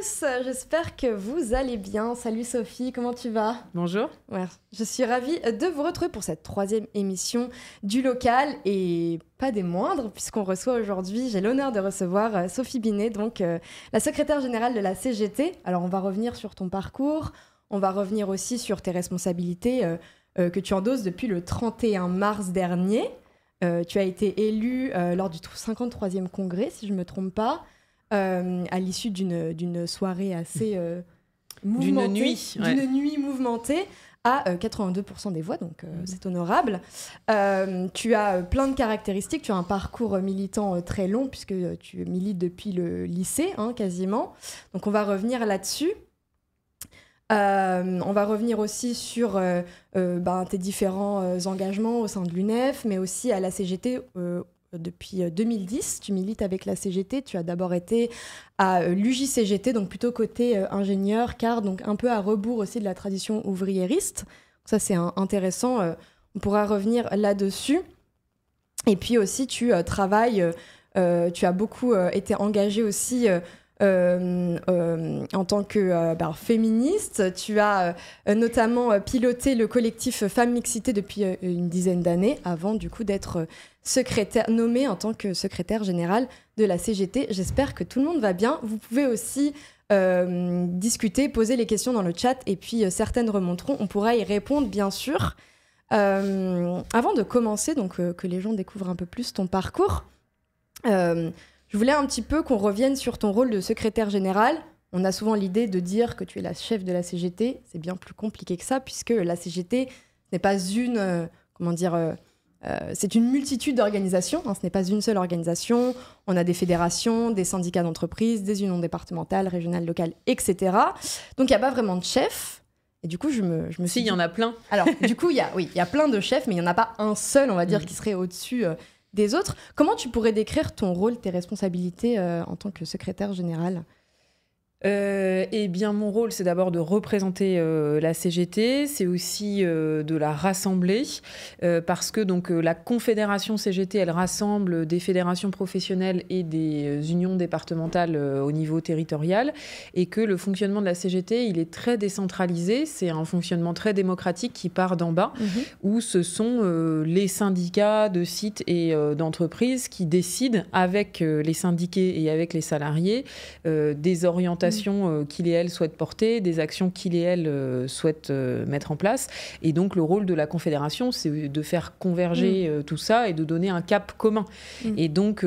tous, j'espère que vous allez bien. Salut Sophie, comment tu vas Bonjour. Ouais, je suis ravie de vous retrouver pour cette troisième émission du local et pas des moindres puisqu'on reçoit aujourd'hui, j'ai l'honneur de recevoir euh, Sophie Binet, donc euh, la secrétaire générale de la CGT. Alors on va revenir sur ton parcours, on va revenir aussi sur tes responsabilités euh, que tu endosses depuis le 31 mars dernier. tu as été élue lors du 53e congrès, si je ne me trompe pas. Euh, à l'issue d'une soirée assez euh, d'une nuit, d'une nuit mouvementée à 82% euh, des voix, donc mm-hmm. c'est honorable. tu as plein de caractéristiques, tu as un parcours militant très long puisque tu milites depuis le lycée hein, quasiment. Donc on va revenir là-dessus. on va revenir aussi sur ben, tes différents engagements au sein de l'UNEF, mais aussi à la CGT depuis 2010. Euh, tu milites avec la CGT. Tu as d'abord été à euh, l'UJCGT, donc plutôt côté euh, ingénieur, car donc un peu à rebours aussi de la tradition ouvriériste. Ça, c'est intéressant. on pourra revenir là-dessus. Et puis aussi, tu travailles, tu as beaucoup été engagée aussi. en tant que ben, féministe. Tu as notamment piloté le collectif Femmes Mixité depuis une dizaine d'années, avant du coup d'être secrétaire, nommé en tant que secrétaire général de la CGT. J'espère que tout le monde va bien. Vous pouvez aussi euh, discuter, poser les questions dans le chat et puis euh, certaines remonteront. On pourra y répondre, bien sûr. Euh, avant de commencer, donc que les gens découvrent un peu plus ton parcours, je voulais un petit peu qu'on revienne sur ton rôle de secrétaire général. On a souvent l'idée de dire que tu es la chef de la CGT. C'est bien plus compliqué que ça, puisque la CGT n'est pas une, comment dire, euh, c'est une multitude d'organisations, hein, ce n'est pas une seule organisation. On a des fédérations, des syndicats d'entreprise, des unions départementales, régionales, locales, etc. Donc il n'y a pas vraiment de chef. Et du coup, je me, je suis. Si, il y en a plein. Alors, du coup, il y a, oui, il y a plein de chefs, mais il n'y en a pas un seul, on va dire, mm. qui serait au-dessus euh, des autres. Comment tu pourrais décrire ton rôle, tes responsabilités euh, en tant que secrétaire général eh bien, mon rôle, c'est d'abord de représenter euh, la CGT, c'est aussi euh, de la rassembler, euh, parce que donc la confédération CGT, elle rassemble des fédérations professionnelles et des unions départementales au niveau territorial, et que le fonctionnement de la CGT, il est très décentralisé, c'est un fonctionnement très démocratique qui part d'en bas, mhm. où ce sont les syndicats de sites et d'entreprises qui décident avec les syndiqués et avec les salariés des orientations euh, qu'il et elle souhaitent porter, des actions qu'il et elle euh, souhaitent euh, mettre en place. Et donc le rôle de la Confédération, c'est de faire converger mm. tout ça et de donner un cap commun. Mm. Et donc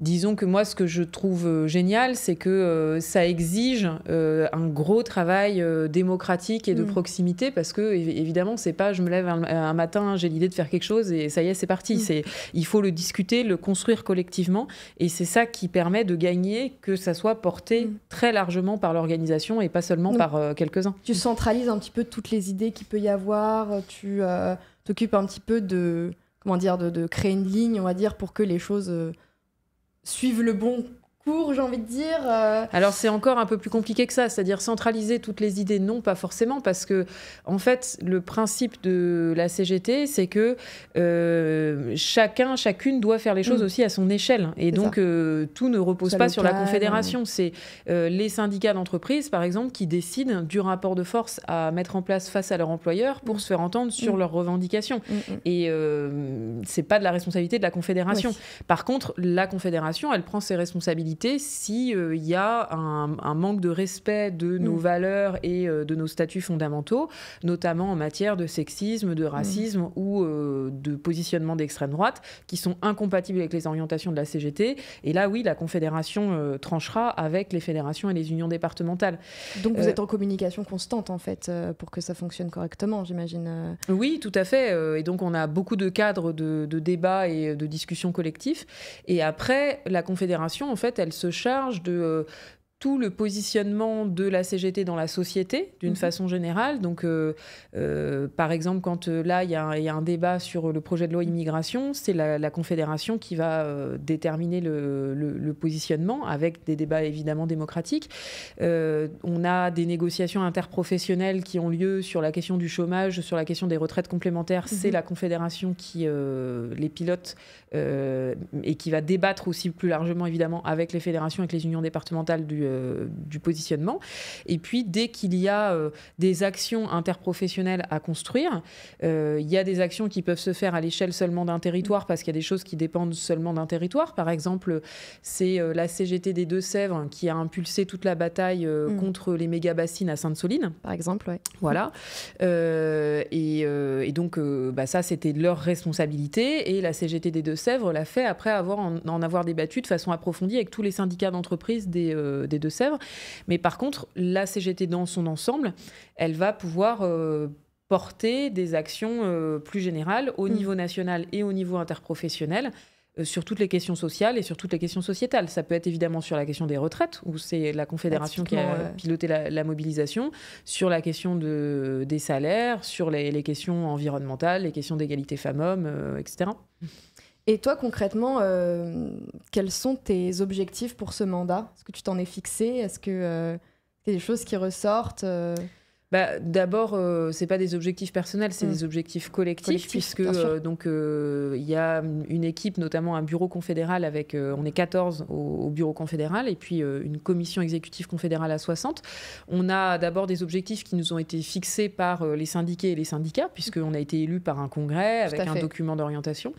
Disons que moi, ce que je trouve euh, génial, c'est que euh, ça exige euh, un gros travail démocratique et de mm. proximité, parce que évidemment, c'est pas je me lève un, matin, j'ai l'idée de faire quelque chose et ça y est, c'est parti. Mm. C'est il faut le discuter, le construire collectivement, et c'est ça qui permet de gagner que ça soit porté mm. très largement par l'organisation et pas seulement par quelques-uns. Tu centralises un petit peu toutes les idées qu'il peut y avoir. Tu t'occupes un petit peu de comment dire de, créer une ligne, on va dire, pour que les choses Suive le bon pour, j'ai envie de dire. Euh, Alors c'est encore un peu plus compliqué que ça, c'est-à-dire centraliser toutes les idées, non, pas forcément, parce que en fait le principe de la CGT, c'est que euh, chacun, chacune doit faire les choses mm. aussi à son échelle, et donc euh, tout ne repose pas sur la confédération. C'est les syndicats d'entreprise, par exemple, qui décident du rapport de force à mettre en place face à leur employeur pour mm. se faire entendre sur mm. leurs revendications, et c'est pas de la responsabilité de la confédération. Par contre, la confédération, elle prend ses responsabilités s'il euh, y a un, manque de respect de mm. nos valeurs et euh, de nos statuts fondamentaux, notamment en matière de sexisme, de racisme mm. ou euh, de positionnement d'extrême droite, qui sont incompatibles avec les orientations de la CGT. Et là, oui, la Confédération tranchera avec les fédérations et les unions départementales. Donc vous êtes en communication constante en fait pour que ça fonctionne correctement, j'imagine. Oui, tout à fait. Et donc on a beaucoup de cadres de, de débats et de discussions collectives. Et après, la Confédération, en fait, elle elle se charge de euh, tout le positionnement de la CGT dans la société, d'une mhm. façon générale. Donc, euh, euh, par exemple, quand là, il y, a un débat sur le projet de loi immigration, c'est la, Confédération qui va déterminer le, positionnement, avec des débats évidemment démocratiques. on a des négociations interprofessionnelles qui ont lieu sur la question du chômage, sur la question des retraites complémentaires. C'est mhm. la Confédération qui les pilote euh, et qui va débattre aussi plus largement évidemment avec les fédérations, avec les unions départementales du, euh, positionnement. Et puis dès qu'il y a euh, des actions interprofessionnelles à construire, il y a des actions qui peuvent se faire à l'échelle seulement d'un territoire parce qu'il y a des choses qui dépendent seulement d'un territoire. Par exemple, c'est la CGT des Deux-Sèvres qui a impulsé toute la bataille mm. contre les méga-bassines à Sainte-Soline. Par exemple, Voilà. Et, donc bah, ça, c'était leur responsabilité et la CGT des Deux-Sèvres sèvres l'a fait après avoir en, avoir débattu de façon approfondie avec tous les syndicats d'entreprise des, euh, Deux-Sèvres. Mais par contre, la CGT dans son ensemble, elle va pouvoir euh, porter des actions euh, plus générales au mm. niveau national et au niveau interprofessionnel sur toutes les questions sociales et sur toutes les questions sociétales. Ça peut être évidemment sur la question des retraites, où c'est la Confédération qui a piloté la, mobilisation, sur la question des salaires, sur les, questions environnementales, les questions d'égalité femmes-hommes, etc. Et toi, concrètement, euh, quels sont tes objectifs pour ce mandat Est-ce que tu t'en es fixé Est-ce que euh, des choses qui ressortent D'abord, euh bah, D'abord, c'est pas des objectifs personnels, c'est hmm. des objectifs collectifs, puisque donc il y a une équipe, notamment un bureau confédéral avec, on est 14 au, au bureau confédéral, et puis une commission exécutive confédérale à 60. On a d'abord des objectifs qui nous ont été fixés par les syndiqués et les syndicats, puisqu'on hmm. a été élus par un congrès avec un document d'orientation.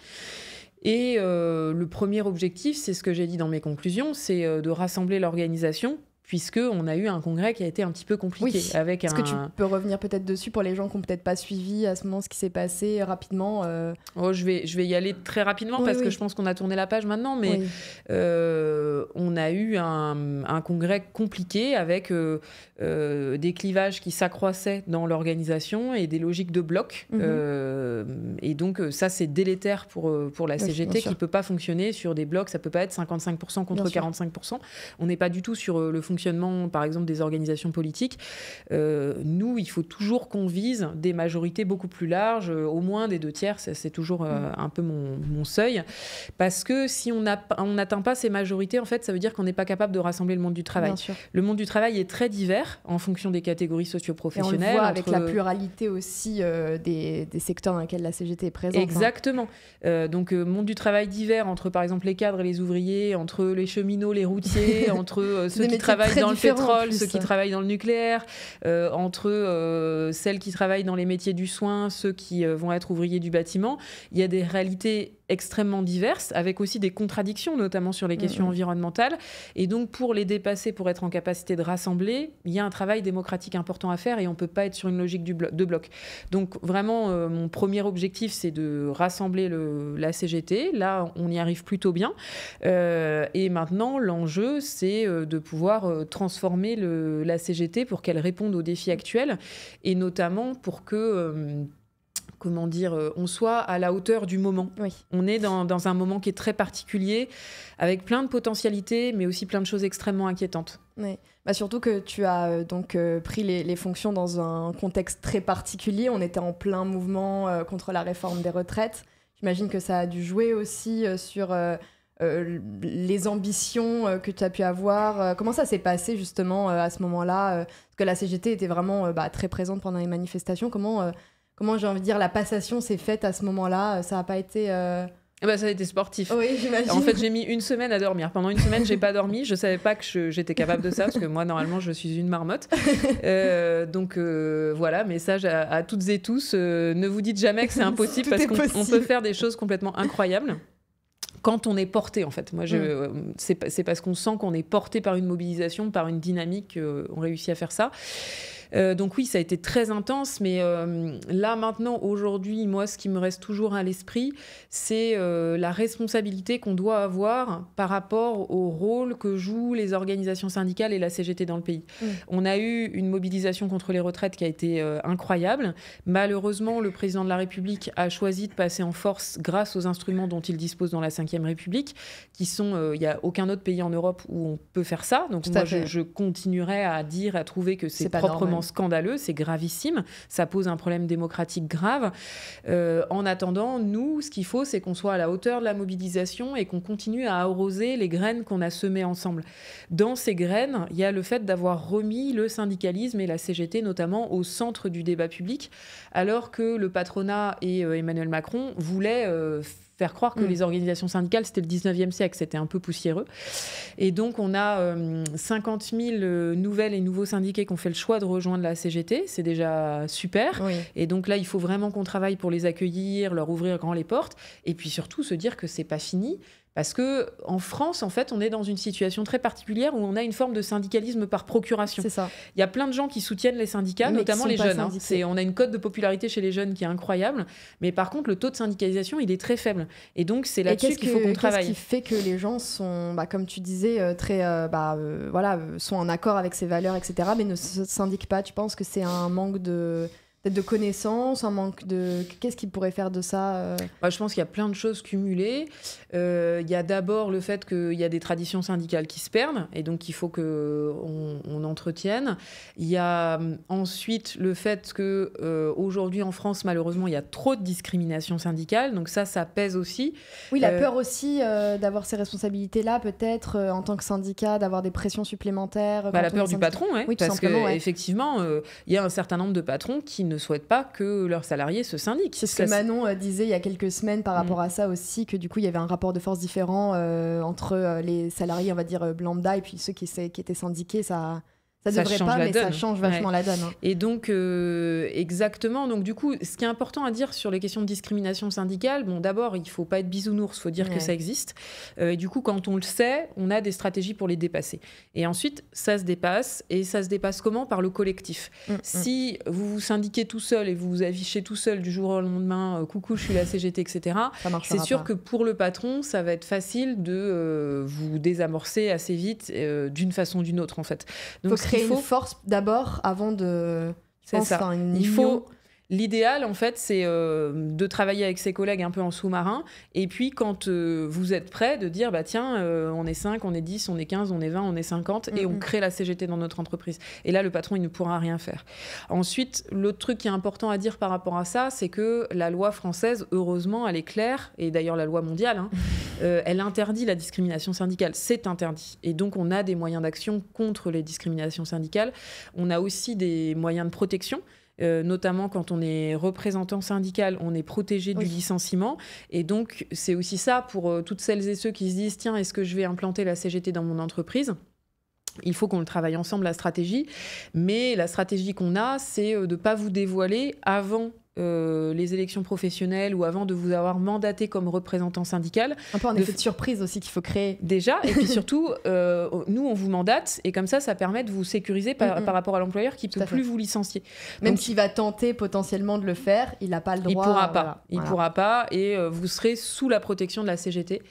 Et euh, le premier objectif, c'est ce que j'ai dit dans mes conclusions, c'est euh, de rassembler l'organisation puisque on a eu un congrès qui a été un petit peu compliqué avec Est-ce que tu peux revenir peut-être dessus pour les gens qui n'ont peut-être pas suivi à ce moment ce qui s'est passé rapidement euh oh, je, vais, je vais y aller très rapidement parce que je pense qu'on a tourné la page maintenant, mais euh, on a eu un, congrès compliqué avec euh, des clivages qui s'accroissaient dans l'organisation et des logiques de blocs. Mhm. et donc ça, c'est délétère pour, pour la CGT qui ne peut pas fonctionner sur des blocs, ça ne peut pas être 55% contre 45%. On n'est pas du tout sur le fond fonctionnement, par exemple, des organisations politiques, euh, nous, il faut toujours qu'on vise des majorités beaucoup plus larges, euh, au moins des deux tiers, c'est toujours euh, mm. un peu mon, seuil, parce que si on n'atteint pas ces majorités, en fait, ça veut dire qu'on n'est pas capable de rassembler le monde du travail. Le monde du travail est très divers en fonction des catégories socioprofessionnelles. avec la pluralité aussi des, secteurs dans lesquels la CGT est présente. Hein. Exactement. donc, monde du travail divers entre, par exemple, les cadres et les ouvriers, entre les cheminots, les routiers, entre ceux qui travaillent dans le pétrole, ceux qui travaillent dans le nucléaire, euh, entre euh, celles qui travaillent dans les métiers du soin, ceux qui euh, vont être ouvriers du bâtiment. Il y a des réalités extrêmement diverses, avec aussi des contradictions, notamment sur les mm, questions mm. environnementales. Et donc, pour les dépasser, pour être en capacité de rassembler, il y a un travail démocratique important à faire et on ne peut pas être sur une logique de bloc. Donc, vraiment, euh, mon premier objectif, c'est de rassembler le, la CGT. Là, on y arrive plutôt bien. Euh, et maintenant, l'enjeu, c'est euh, de pouvoir transformer la CGT pour qu'elle réponde aux défis actuels et notamment pour que comment dire, euh, on soit à la hauteur du moment. Oui. On est dans, un moment qui est très particulier, avec plein de potentialités, mais aussi plein de choses extrêmement inquiétantes. Oui. Bah, surtout que tu as euh, donc euh, pris les, fonctions dans un contexte très particulier. On était en plein mouvement contre la réforme des retraites. J'imagine que ça a dû jouer aussi sur les ambitions que tu as pu avoir. comment ça s'est passé justement à ce moment-là Parce que la CGT était vraiment bah, très présente pendant les manifestations. Comment comment j'ai envie de dire, la passation s'est faite à ce moment-là. Euh, ça n'a pas été. Euh, ah bah, ça a été sportif. Oui, j'imagine. En fait, j'ai mis une semaine à dormir. Pendant une semaine, j'ai pas dormi. Je ne savais pas que j'étais capable de ça parce que moi, normalement, je suis une marmotte. Euh, donc voilà, message à, toutes et tous ne vous dites jamais que c'est impossible parce qu'on peut faire des choses complètement incroyables quand on est porté en fait. Moi, je, mm. c'est parce qu'on sent qu'on est porté par une mobilisation, par une dynamique, qu'on réussit à faire ça. Euh, donc oui, ça a été très intense, mais euh, là maintenant, aujourd'hui, moi, ce qui me reste toujours à l'esprit, c'est euh, la responsabilité qu'on doit avoir par rapport au rôle que jouent les organisations syndicales et la CGT dans le pays. Mmh. On a eu une mobilisation contre les retraites qui a été incroyable. Malheureusement, le président de la République a choisi de passer en force grâce aux instruments dont il dispose dans la Ve République, qui sont, il y n'y a aucun autre pays en Europe où on peut faire ça. Donc moi, je, continuerai à dire, à trouver que c'est proprement scandaleux, c'est gravissime, ça pose un problème démocratique grave. Euh, en attendant, nous, ce qu'il faut, c'est qu'on soit à la hauteur de la mobilisation et qu'on continue à arroser les graines qu'on a semées ensemble. Dans ces graines, il y a le fait d'avoir remis le syndicalisme et la CGT notamment au centre du débat public, alors que le patronat et euh, Emmanuel Macron voulaient... Euh, faire croire que mm. les organisations syndicales, c'était le 19e siècle, c'était un peu poussiéreux. Et donc, on a 50 euh, 000 euh, nouvelles et nouveaux syndiqués qui ont fait le choix de rejoindre la CGT. C'est déjà super. Et donc là, il faut vraiment qu'on travaille pour les accueillir, leur ouvrir grand les portes. Et puis surtout, se dire que c'est pas fini parce que en France, en fait, on est dans une situation très particulière où on a une forme de syndicalisme par procuration. C'est ça. Il y a plein de gens qui soutiennent les syndicats, notamment les jeunes. Hein. on a une cote de popularité chez les jeunes qui est incroyable, mais par contre, le taux de syndicalisation, il est très faible. Et donc, c'est là-dessus qu'il faut qu'on travaille. Qu'est-ce qui fait que les gens sont, bah, comme tu disais, euh, très, euh, bah, euh, voilà, sont en accord avec ces valeurs, etc., mais ne se syndiquent pas Tu penses que c'est un manque de de connaissances, un manque de. Qu'est-ce qu'il pourrait faire de ça euh bah, Je pense qu'il y a plein de choses cumulées. Euh, il y a d'abord le fait qu'il y a des traditions syndicales qui se perdent et donc il faut qu'on on entretienne. Il y a hum, ensuite le fait que euh, aujourd'hui en France, malheureusement, il y a trop de discrimination syndicale. Donc ça, ça pèse aussi. Oui, la peur aussi d'avoir ces responsabilités-là, peut-être en tant que syndicat, d'avoir des pressions supplémentaires. Bah, la peur du patron, oui, parce qu'effectivement, effectivement, il y a un certain nombre de patrons qui ne ne souhaitent pas que leurs salariés se syndiquent. C'est ce que Manon euh, disait il y a quelques semaines par mm. rapport à ça aussi, que du coup il y avait un rapport de force différent euh, entre euh, les salariés, on va dire, lambda et puis ceux qui, qui étaient syndiqués. Ça, ça, ne devrait pas, mais ça change vachement la donne. Hein. Et donc, euh, exactement. Donc, du coup, ce qui est important à dire sur les questions de discrimination syndicale, bon, d'abord, il faut pas être bisounours, il faut dire que ça existe. Euh, et du coup, quand on le sait, on a des stratégies pour les dépasser. Et ensuite, ça se dépasse. Et ça se dépasse comment Par le collectif. Mm, mm. si vous vous syndiquez tout seul et vous vous affichez tout seul du jour au lendemain, euh, coucou, je suis la CGT, etc., c'est sûr que pour le patron, ça va être facile de vous désamorcer assez vite, d'une façon ou d'une autre, en fait. Donc, il faut... force d'abord avant de. C'est ça. Il faut L'idéal, en fait, c'est euh, de travailler avec ses collègues un peu en sous-marin. Et puis, quand euh, vous êtes prêt, de dire, bah tiens, euh, on est 5, on est 10, on est 15, on est 20, on est 50, et on crée la CGT dans notre entreprise. Et là, le patron, il ne pourra rien faire. Ensuite, l'autre truc qui est important à dire par rapport à ça, c'est que la loi française, heureusement, elle est claire, et d'ailleurs la loi mondiale, hein, elle interdit la discrimination syndicale. C'est interdit. Et donc, on a des moyens d'action contre les discriminations syndicales. On a aussi des moyens de protection. Euh, notamment quand on est représentant syndical, on est protégé du licenciement. Et donc, c'est aussi ça pour euh, toutes celles et ceux qui se disent, tiens, est-ce que je vais implanter la CGT dans mon entreprise il faut qu'on le travaille ensemble, la stratégie. Mais la stratégie qu'on a, c'est euh, de ne pas vous dévoiler avant euh, les élections professionnelles ou avant de vous avoir mandaté comme représentant syndical. Un peu un effet de, surprise aussi qu'il faut créer. Déjà, et puis surtout, euh, nous, on vous mandate et comme ça, ça permet de vous sécuriser par, rapport à l'employeur qui ne peut plus vous licencier. Même s'il va tenter potentiellement de le faire, il n'a pas le droit. Il pourra pas. Il pourra pas et euh, vous serez sous la protection de la CGT.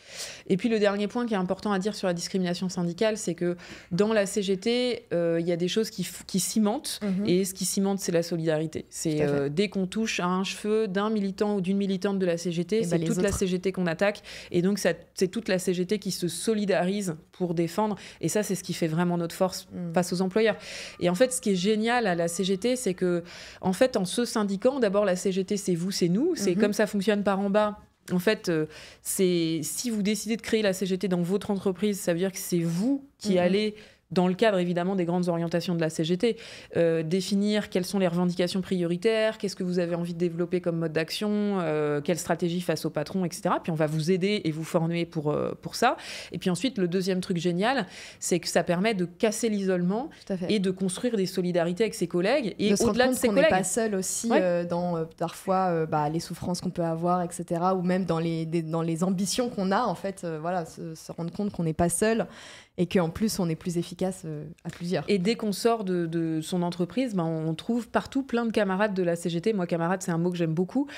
Et puis le dernier point qui est important à dire sur la discrimination syndicale, c'est que dans la CGT, il y a des choses qui, qui cimentent mm-hmm. et ce qui cimente, c'est la solidarité. C'est dès qu'on touche à un cheveu d'un militant ou d'une militante de la CGT, eh ben, c'est toute la CGT qu'on attaque. Et donc, c'est toute la CGT qui se solidarise pour défendre. Et ça, c'est ce qui fait vraiment notre force mm. face aux employeurs. Et en fait, ce qui est génial à la CGT, c'est que, en fait, en se syndiquant, d'abord, la CGT, c'est vous, c'est nous. C'est mhm. comme ça fonctionne par en bas. En fait, euh, c'est si vous décidez de créer la CGT dans votre entreprise, ça veut dire que c'est vous qui mhm. allez dans le cadre évidemment des grandes orientations de la CGT, euh, définir quelles sont les revendications prioritaires, qu'est-ce que vous avez envie de développer comme mode d'action, euh, quelle stratégie face au patron, etc. Puis on va vous aider et vous former pour, euh, pour ça. Et puis ensuite, le deuxième truc génial, c'est que ça permet de casser l'isolement et de construire des solidarités avec ses collègues. Et au-delà de, ses collègues. n'est pas seul aussi dans parfois bah, les souffrances qu'on peut avoir, etc. Ou même dans les, dans les ambitions qu'on a, en fait, voilà, se, se rendre compte qu'on n'est pas seul et qu'en plus on est plus efficace euh, à plusieurs. Et dès qu'on sort de, son entreprise, ben, on trouve partout plein de camarades de la CGT. Moi, camarade, c'est un mot que j'aime beaucoup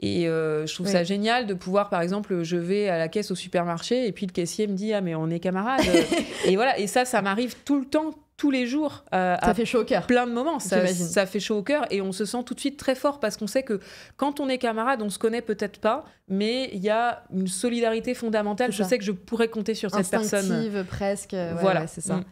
et euh, je trouve ça génial de pouvoir, par exemple, je vais à la caisse au supermarché et puis le caissier me dit ah mais on est camarades et voilà et ça, ça m'arrive tout le temps tous les jours. Euh, plein de moments, ça, fait chaud au cœur et on se sent tout de suite très fort parce qu'on sait que quand on est camarade, on se connaît peut-être pas, mais il y a une solidarité fondamentale. Je sais que je pourrais compter sur cette personne. presque. voilà, c'est ça. Mm.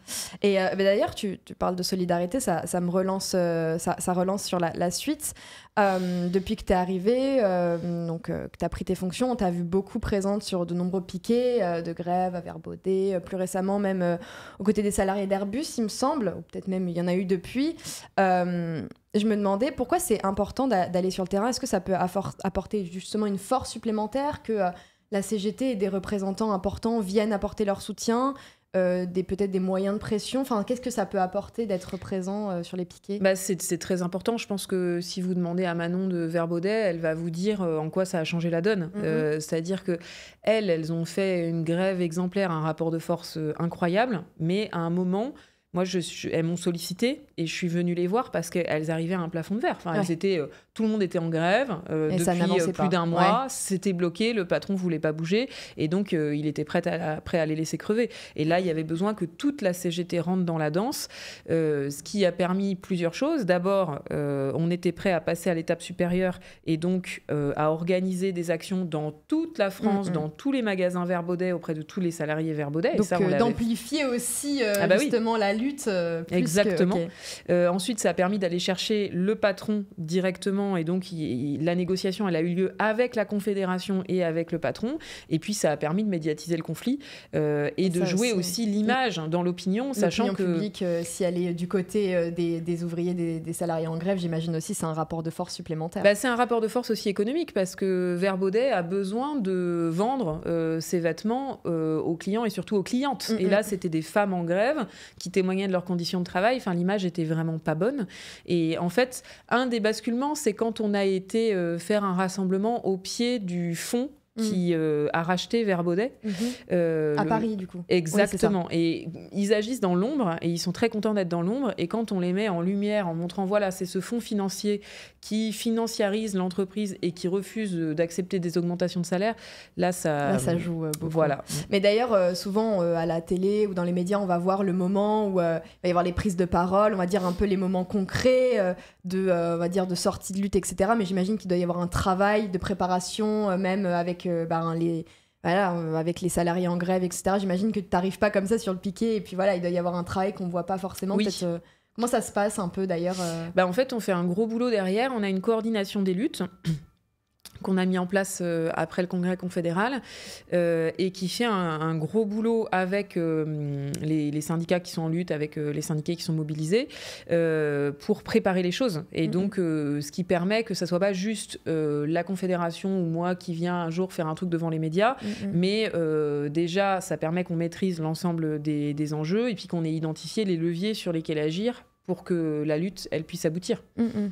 Et euh, d'ailleurs, tu, parles de solidarité, ça, me relance, euh, ça, relance sur la suite. Euh, depuis que tu es arrivée, euh, donc, euh, que tu as pris tes fonctions, on t'a vu beaucoup présente sur de nombreux piquets de grève à Verbaudet, plus récemment même aux côtés des salariés d'Airbus, il me semble, ou peut-être même il y en a eu depuis. je me demandais pourquoi c'est important d'aller sur le terrain. Est-ce que ça peut apporter justement une force supplémentaire que la CGT et des représentants importants viennent apporter leur soutien euh, peut-être des moyens de pression enfin qu'est-ce que ça peut apporter d'être présent euh, sur les piquets bah c'est très important je pense que si vous demandez à Manon de Verbaudet elle va vous dire euh, en quoi ça a changé la donne mhm. c'est-à-dire que elles elles ont fait une grève exemplaire un rapport de force incroyable mais à un moment moi, je, elles m'ont sollicité et je suis venue les voir parce qu'elles arrivaient à un plafond de verre. Euh, tout le monde était en grève euh, depuis euh, plus d'un mois. C'était bloqué, le patron voulait pas bouger et donc il était prêt à, à les laisser crever. Et là, il y avait besoin que toute la CGT rentre dans la danse, ce qui a permis plusieurs choses. D'abord, on était prêt à passer à l'étape supérieure et donc à organiser des actions dans toute la France, mm, mm. dans tous les magasins Verbaudet, auprès de tous les salariés Verbaudet. Donc d'amplifier aussi ah bah justement la la lutte. Euh, Exactement. Euh, ensuite, ça a permis d'aller chercher le patron directement et donc la négociation, elle a eu lieu avec la confédération et avec le patron. Et puis, ça a permis de médiatiser le conflit euh, et, ah, de jouer aussi, l'image hein, dans l'opinion, sachant que si elle est du côté des, ouvriers, des, salariés en grève, j'imagine aussi c'est un rapport de force supplémentaire. Bah, c'est un rapport de force aussi économique parce que Verbaudet a besoin de vendre ses vêtements aux clients et surtout aux clientes. Mm, et mm. là, c'était des femmes en grève qui témoignaient de leurs conditions de travail. Enfin, l'image était vraiment pas bonne. Et en fait, un des basculements, c'est quand on a été euh, faire un rassemblement au pied du fond Mmh. qui euh, a racheté Verbaudet. Mmh. Euh, à Paris, du coup. Exactement. et ils agissent dans l'ombre et ils sont très contents d'être dans l'ombre. Et quand on les met en lumière en montrant, voilà, c'est ce fonds financier qui financiarise l'entreprise et qui refuse euh, d'accepter des augmentations de salaire, là, ça, ça joue beaucoup. Voilà. Mais d'ailleurs, souvent, à la télé ou dans les médias, on va voir le moment où il va y avoir les prises de parole, on va dire un peu les moments concrets de, on va dire, de sortie de lutte, etc. Mais j'imagine qu'il doit y avoir un travail de préparation, même avec euh, ben, euh, avec les salariés en grève, etc. J'imagine que tu n'arrives pas comme ça sur le piquet et puis voilà, il doit y avoir un travail qu'on ne voit pas forcément. Euh, comment ça se passe un peu d'ailleurs bah En fait, on fait un gros boulot derrière. On a une coordination des luttes qu'on a mis en place euh, après le Congrès confédéral euh, et qui fait un, gros boulot avec euh, les, syndicats qui sont en lutte, avec les syndiqués qui sont mobilisés pour préparer les choses. Et mhm. donc, ce qui permet que ça soit pas juste la confédération ou moi qui viens un jour faire un truc devant les médias, mhm. mais déjà, ça permet qu'on maîtrise l'ensemble des, enjeux et puis qu'on ait identifié les leviers sur lesquels agir pour que la lutte, elle puisse aboutir. Mhm.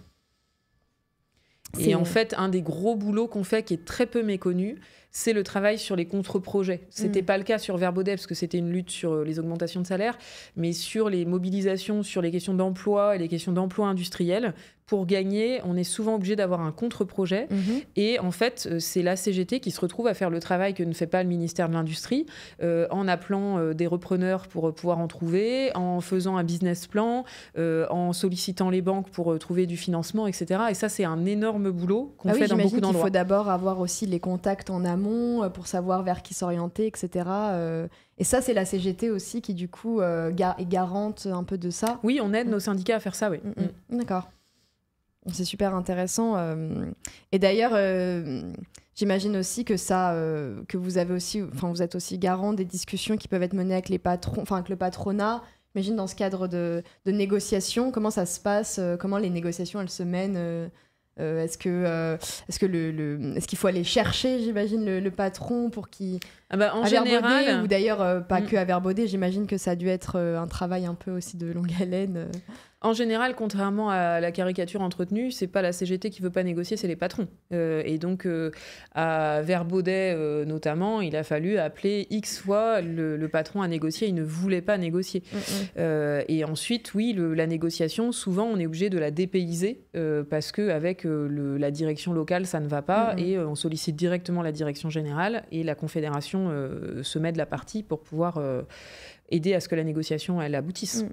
Et en fait, un des gros boulots qu'on fait qui est très peu méconnu, c'est le travail sur les contre-projets. C'était n'était mm. pas le cas sur Verbaudet parce que c'était une lutte sur euh, les augmentations de salaire, mais sur les mobilisations, sur les questions d'emploi et les questions d'emploi industriel. Pour gagner, on est souvent obligé d'avoir un contre-projet. Mm-hmm. Et en fait, euh, c'est la CGT qui se retrouve à faire le travail que ne fait pas le ministère de l'Industrie, euh, en appelant des repreneurs pour pouvoir en trouver, en faisant un business plan, en sollicitant les banques pour trouver du financement, etc. Et ça, c'est un énorme boulot qu'on ah fait dans beaucoup d'endroits. Il faut d'abord avoir aussi les contacts en amont euh, pour savoir vers qui s'orienter, etc. Euh, et ça, c'est la CGT aussi qui, du coup, euh, est garante un peu de ça. Oui, on aide mm. nos syndicats à faire ça, oui. Mm, mm. D'accord. C'est super intéressant. Et d'ailleurs, j'imagine aussi que ça, que vous avez aussi, enfin, vous êtes aussi garant des discussions qui peuvent être menées avec les patrons, enfin, avec le patronat. J'imagine dans ce cadre de, de négociations, comment ça se passe, comment les négociations elles se mènent euh, est-ce que euh, qu'il faut aller chercher, j'imagine, le, patron pour qu'il ah bah, en général ou d'ailleurs euh, pas mm. que à Verbaudet, j'imagine que ça a dû être un travail un peu aussi de longue haleine. En général, contrairement à la caricature entretenue, c'est pas la CGT qui veut pas négocier, c'est les patrons. Euh, et donc, euh, à Verbaudet euh, notamment, il a fallu appeler X fois le, patron à négocier, il ne voulait pas négocier. Mm, mm. et ensuite, oui, la négociation, souvent, on est obligé de la dépayser parce que avec la direction locale, ça ne va pas mm, et on sollicite directement la direction générale et la confédération se met de la partie pour pouvoir aider à ce que la négociation elle aboutisse.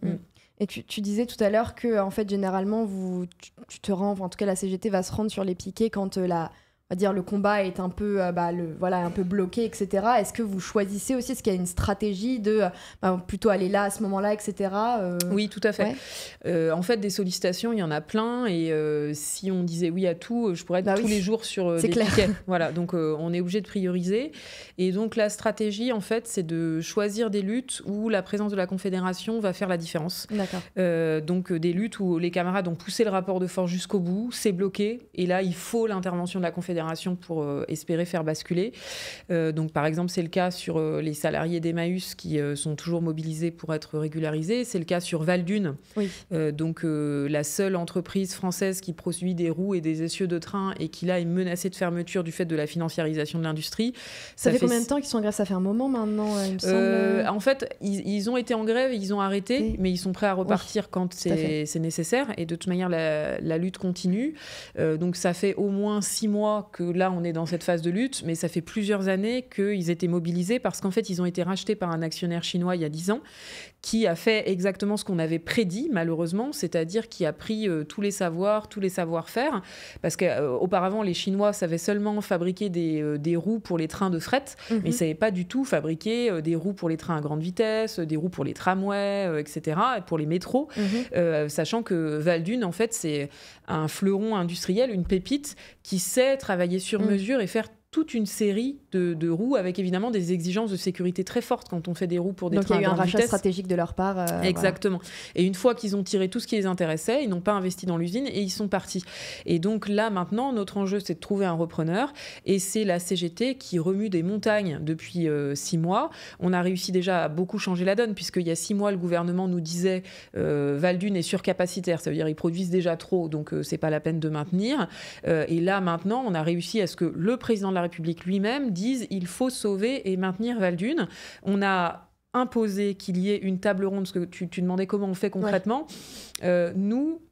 Et tu, disais tout à l'heure que, en fait, généralement, vous, tu, te rends, en tout cas, la CGT va se rendre sur les piquets quand euh, la, on dire le combat est un peu euh, bah, le, voilà un peu bloqué etc est-ce que vous choisissez aussi est-ce qu'il y a une stratégie de euh, bah, plutôt aller là à ce moment-là etc euh oui tout à fait en fait des sollicitations il y en a plein et si on disait oui à tout je pourrais être bah tous les jours sur des clair. voilà donc on est obligé de prioriser et donc la stratégie en fait c'est de choisir des luttes où la présence de la confédération va faire la différence donc des luttes où les camarades ont poussé le rapport de force jusqu'au bout c'est bloqué et là il faut l'intervention de la confédération pour euh, espérer faire basculer. Euh, donc, par exemple, c'est le cas sur euh, les salariés d'Emmaüs qui sont toujours mobilisés pour être régularisés. C'est le cas sur Valdune, oui. donc la seule entreprise française qui produit des roues et des essieux de train et qui là est menacée de fermeture du fait de la financiarisation de l'industrie. Ça, fait, combien de temps qu'ils sont en grève Ça fait un moment maintenant, il me semble. En fait, ils, ont été en grève, ils ont arrêté, mais ils sont prêts à repartir quand c'est nécessaire. Et de toute manière, la, lutte continue. donc ça fait au moins six mois que là, on est dans cette phase de lutte, mais ça fait plusieurs années qu'ils étaient mobilisés parce qu'en fait, ils ont été rachetés par un actionnaire chinois il y a 10 ans qui a fait exactement ce qu'on avait prédit, malheureusement, c'est-à-dire qui a pris euh, tous les savoirs, tous les savoir-faire, parce qu'auparavant, euh, les Chinois savaient seulement fabriquer euh, des, roues pour les trains de fret, mhm. mais ils ne savaient pas du tout fabriquer des roues pour les trains à grande vitesse, des roues pour les tramways, etc., pour les métros, mhm. sachant que Valdune, en fait, c'est un fleuron industriel, une pépite, qui sait travailler sur mhm. mesure et faire toute une série de, roues avec évidemment des exigences de sécurité très fortes quand on fait des roues pour des Donc trains. Donc il y a eu un rachat stratégique de leur part. Euh, Exactement. Et une fois qu'ils ont tiré tout ce qui les intéressait, ils n'ont pas investi dans l'usine et ils sont partis. Et donc là maintenant, notre enjeu c'est de trouver un repreneur et c'est la CGT qui remue des montagnes depuis euh, six mois. On a réussi déjà à beaucoup changer la donne puisqu'il y a six mois le gouvernement nous disait euh, Valdune est surcapacitaire, ça veut dire ils produisent déjà trop, donc euh, c'est pas la peine de maintenir. et là maintenant, on a réussi à ce que le président de la République lui-même disent il faut sauver et maintenir Valdune. On a imposé qu'il y ait une table ronde, parce que tu, demandais comment on fait concrètement. Euh, nous,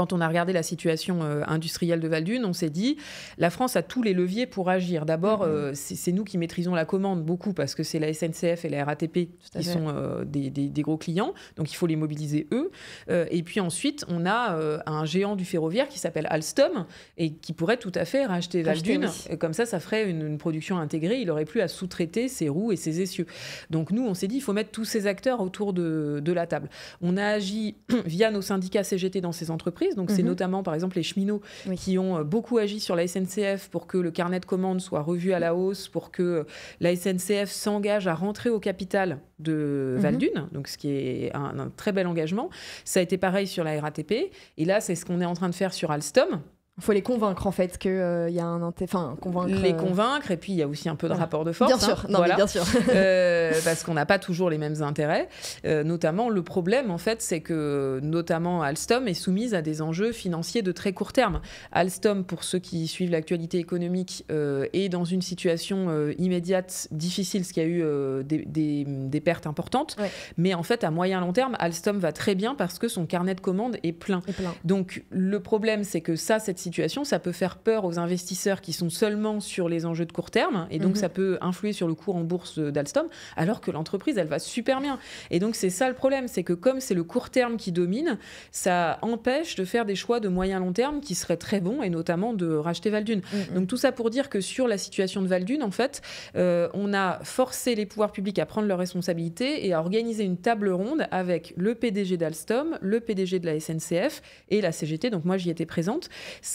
quand on a regardé la situation euh, industrielle de Val-d'Une, on s'est dit, la France a tous les leviers pour agir. D'abord, mm-hmm. euh, c'est nous qui maîtrisons la commande beaucoup parce que c'est la SNCF et la RATP qui sont euh, des, gros clients, donc il faut les mobiliser eux. et puis ensuite, on a un géant du ferroviaire qui s'appelle Alstom et qui pourrait tout à fait racheter Val-d'Une. Comme ça, ça ferait une, production intégrée. Il n'aurait plus à sous-traiter ses roues et ses essieux. Donc nous, on s'est dit, il faut mettre tous ces acteurs autour de la table. On a agi via nos syndicats CGT dans ces entreprises donc, c'est mhm. notamment, par exemple, les cheminots qui ont euh, beaucoup agi sur la SNCF pour que le carnet de commandes soit revu à la hausse, pour que euh, la SNCF s'engage à rentrer au capital de mhm. Valdune, donc ce qui est un, très bel engagement. Ça a été pareil sur la RATP. Et là, c'est ce qu'on est en train de faire sur Alstom il faut les convaincre en fait qu'il euh, y a un enfin convaincre les euh, convaincre et puis il y a aussi un peu de rapport de force bien hein. sûr non, bien sûr euh, parce qu'on n'a pas toujours les mêmes intérêts notamment le problème en fait c'est que notamment Alstom est soumise à des enjeux financiers de très court terme Alstom pour ceux qui suivent l'actualité économique est dans une situation immédiate difficile ce qui a eu des, pertes importantes mais en fait à moyen long terme Alstom va très bien parce que son carnet de commandes est plein, plein. donc le problème c'est que ça cette situation situation, ça peut faire peur aux investisseurs qui sont seulement sur les enjeux de court terme, et donc mhm. ça peut influer sur le cours en bourse d'Alstom, alors que l'entreprise, elle va super bien. Et donc c'est ça le problème, c'est que comme c'est le court terme qui domine, ça empêche de faire des choix de moyen long terme qui seraient très bons, et notamment de racheter Valdune. Mhm. Donc tout ça pour dire que sur la situation de Valdune, en fait, euh, on a forcé les pouvoirs publics à prendre leurs responsabilités et à organiser une table ronde avec le PDG d'Alstom, le PDG de la SNCF et la CGT. Donc moi j'y étais présente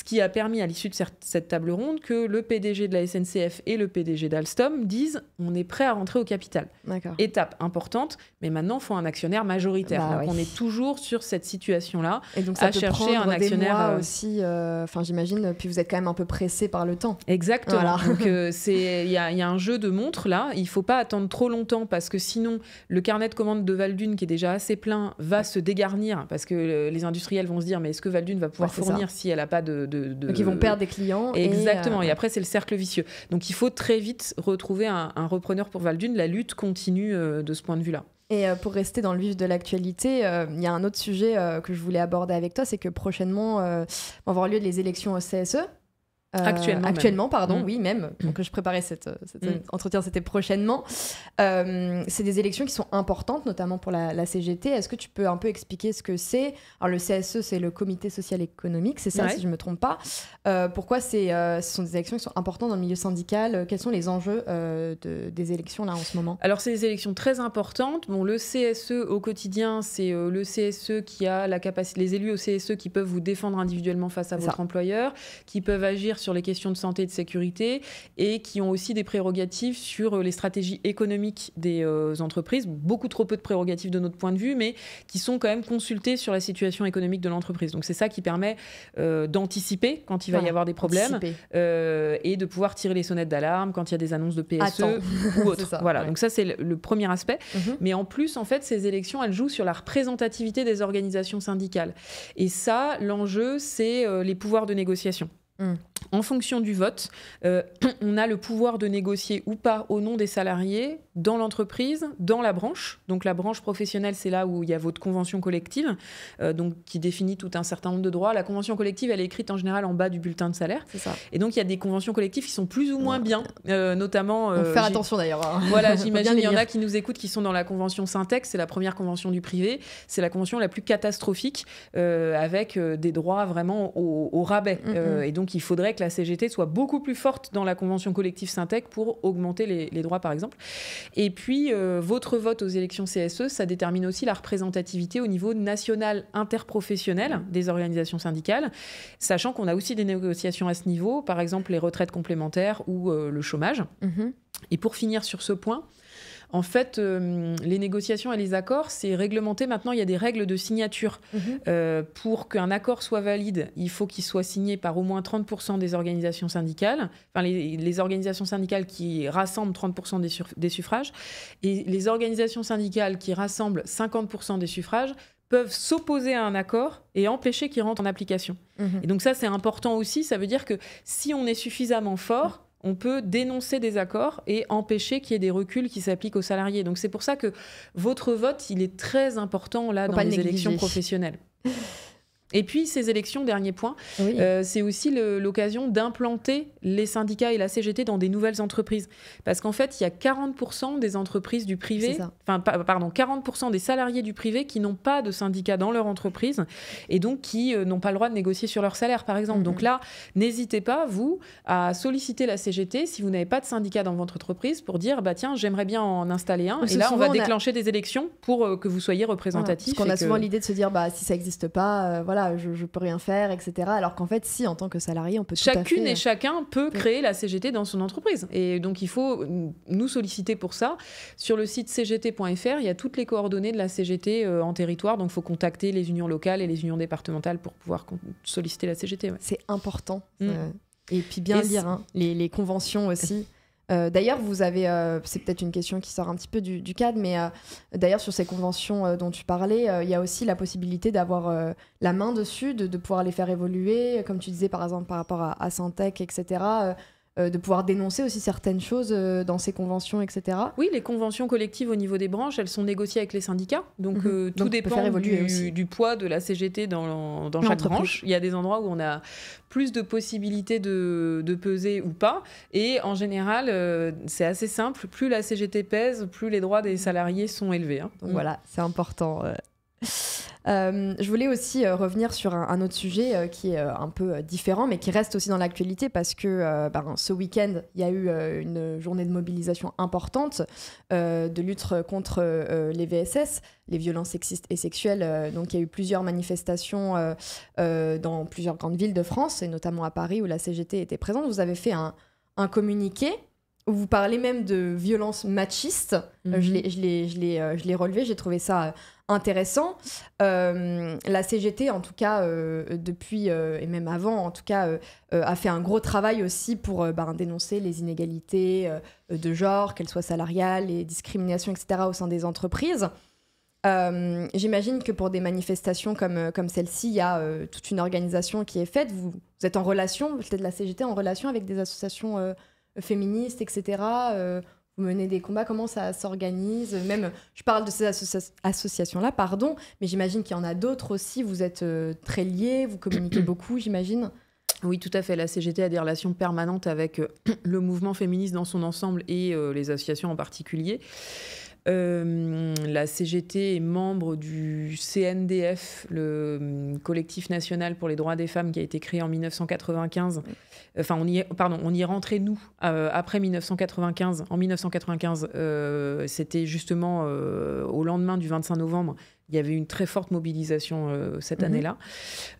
qui a permis à l'issue de cette table ronde que le PDG de la SNCF et le PDG d'Alstom disent on est prêt à rentrer au capital. Étape importante, mais maintenant, il faut un actionnaire majoritaire. Bah on est toujours sur cette situation-là et donc ça à chercher un actionnaire des mois euh, aussi. Euh, enfin, j'imagine. Puis vous êtes quand même un peu pressé par le temps. Exactement. Voilà. Donc euh, il y, a un jeu de montre là. Il faut pas attendre trop longtemps parce que sinon le carnet de commandes de Valdune qui est déjà assez plein va se dégarnir parce que les industriels vont se dire mais est-ce que Valdune va pouvoir fournir si elle n'a pas de de, ils vont perdre des clients. Exactement. Euh, et, après, c'est le cercle vicieux. Donc il faut très vite retrouver un, repreneur pour Valdune. La lutte continue euh, de ce point de vue-là. Et euh, pour rester dans le vif de l'actualité, il y a un autre sujet que je voulais aborder avec toi, c'est que prochainement on vont avoir lieu les élections au CSE. Euh, actuellement, actuellement pardon, mm. oui, même. Mm. Donc, je préparais euh, cet cette mm. entretien, c'était prochainement. Euh, c'est des élections qui sont importantes, notamment pour la, CGT. Est-ce que tu peux un peu expliquer ce que c'est Alors, le CSE, c'est le Comité social économique, c'est ça, si je ne me trompe pas. pourquoi ce sont des élections qui sont importantes dans le milieu syndical Quels sont les enjeux des élections là en ce moment Alors, c'est des élections très importantes. Bon, le CSE au quotidien, c'est le CSE qui a la capacité, les élus au CSE qui peuvent vous défendre individuellement face à votre employeur, qui peuvent agir sur sur les questions de santé et de sécurité et qui ont aussi des prérogatives sur euh, les stratégies économiques des euh, entreprises, beaucoup trop peu de prérogatives de notre point de vue, mais qui sont quand même consultées sur la situation économique de l'entreprise. Donc c'est ça qui permet euh, d'anticiper quand il va y avoir des problèmes et de pouvoir tirer les sonnettes d'alarme quand il y a des annonces de PSE ou autre. voilà, donc ça c'est le, premier aspect. Mhm. Mais en plus, en fait, ces élections, elles jouent sur la représentativité des organisations syndicales. Et ça, l'enjeu, c'est les pouvoirs de négociation. Mm. En fonction du vote, euh, on a le pouvoir de négocier ou pas au nom des salariés dans l'entreprise, dans la branche. Donc la branche professionnelle, c'est là où il y a votre convention collective, euh, donc qui définit tout un certain nombre de droits. La convention collective, elle est écrite en général en bas du bulletin de salaire. Et donc il y a des conventions collectives qui sont plus ou moins bien, euh, notamment. faire attention d'ailleurs. Hein. Voilà, j'imagine il y en a qui nous écoutent qui sont dans la convention Syntex, c'est la première convention du privé, c'est la convention la plus catastrophique avec des droits vraiment au, rabais. Mm, mm. et donc donc il faudrait que la CGT soit beaucoup plus forte dans la convention collective Syntec pour augmenter les, droits, par exemple. Et puis, euh, votre vote aux élections CSE, ça détermine aussi la représentativité au niveau national interprofessionnel des organisations syndicales, sachant qu'on a aussi des négociations à ce niveau, par exemple les retraites complémentaires ou euh, le chômage. Mhm. Et pour finir sur ce point, en fait, euh, les négociations et les accords, c'est réglementé. Maintenant, il y a des règles de signature. Mhm. Euh, pour qu'un accord soit valide, il faut qu'il soit signé par au moins 30% des organisations syndicales, enfin les, organisations syndicales qui rassemblent 30% des, suffrages, et les organisations syndicales qui rassemblent 50% des suffrages peuvent s'opposer à un accord et empêcher qu'il rentre en application. Mhm. Et donc ça, c'est important aussi. Ça veut dire que si on est suffisamment fort, on peut dénoncer des accords et empêcher qu'il y ait des reculs qui s'appliquent aux salariés. Donc c'est pour ça que votre vote, il est très important là dans les élections professionnelles. Et puis ces élections, dernier point, euh, c'est aussi l'occasion d'implanter les syndicats et la CGT dans des nouvelles entreprises. Parce qu'en fait, il y a 40% des entreprises du privé, enfin pardon, 40% des salariés du privé qui n'ont pas de syndicat dans leur entreprise et donc qui euh, n'ont pas le droit de négocier sur leur salaire, par exemple. Donc mhm. là, n'hésitez pas, vous, à solliciter la CGT si vous n'avez pas de syndicat dans votre entreprise pour dire, bah tiens, j'aimerais bien en installer un. et là, on va déclencher des élections pour euh, que vous soyez représentatif. parce qu'on a souvent l'idée de se dire, bah si ça n'existe pas, voilà voilà, je, je peux rien faire, etc. Alors qu'en fait, si, en tant que salarié, on peut Chacune et chacun peut créer la CGT dans son entreprise. Et donc, il faut nous solliciter pour ça. Sur le site cgt.fr, il y a toutes les coordonnées de la CGT euh, en territoire. Donc, il faut contacter les unions locales et les unions départementales pour pouvoir solliciter la CGT. C'est important. Mm. et puis bien lire hein. les, conventions aussi. Euh, d'ailleurs, vous avez, euh, c'est peut-être une question qui sort un petit peu du, cadre, mais euh, d'ailleurs sur ces conventions dont tu parlais, il y a aussi la possibilité d'avoir la main dessus, de, pouvoir les faire évoluer, comme tu disais par exemple par rapport à, à etc. Euh, de pouvoir dénoncer aussi certaines choses euh, dans ces conventions, etc. Oui, les conventions collectives au niveau des branches, elles sont négociées avec les syndicats. Donc mhm. euh, tout dépend du, du, poids de la CGT dans, chaque branche. Il y a des endroits où on a plus de possibilités de, peser ou pas. Et en général, c'est assez simple. Plus la CGT pèse, plus les droits des mhm. salariés sont élevés. Hein. Donc mm. voilà, c'est important euh, je voulais aussi euh, revenir sur un, autre sujet euh, qui est un peu différent, mais qui reste aussi dans l'actualité parce que ben, ce week-end, il y a eu une journée de mobilisation importante de lutte contre les VSS, les violences sexistes et sexuelles. donc, il y a eu plusieurs manifestations dans plusieurs grandes villes de France, et notamment à Paris où la CGT était présente. Vous avez fait un, un communiqué où vous parlez même de violences machistes mhm. je l'ai relevé, j'ai trouvé ça intéressant. Euh, la CGT, en tout cas, euh, depuis euh, et même avant, en tout cas, a fait un gros travail aussi pour ben, dénoncer les inégalités de genre, qu'elles soient salariales, les discriminations, etc., au sein des entreprises. J'imagine que pour des manifestations comme, comme celle-ci, il y a toute une organisation qui est faite. Vous, êtes en relation, peut-être la CGT, en relation avec des associations féministes, etc vous menez des combats, comment ça s'organise Même, je parle de ces associations-là, pardon, mais j'imagine qu'il y en a d'autres aussi. Vous êtes euh, très liés, vous communiquez beaucoup, j'imagine. Oui, tout à fait. La CGT a des relations permanentes avec euh, le mouvement féministe dans son ensemble et euh, les associations en particulier. Euh, la CGT est membre du CNDF, le hum, collectif national pour les droits des femmes qui a été créé en 1995. Enfin, on y, est, pardon, on y est rentré, nous, euh, après 1995. En 1995, euh, c'était justement au lendemain du 25 novembre il y avait une très forte mobilisation cette mhm. année-là.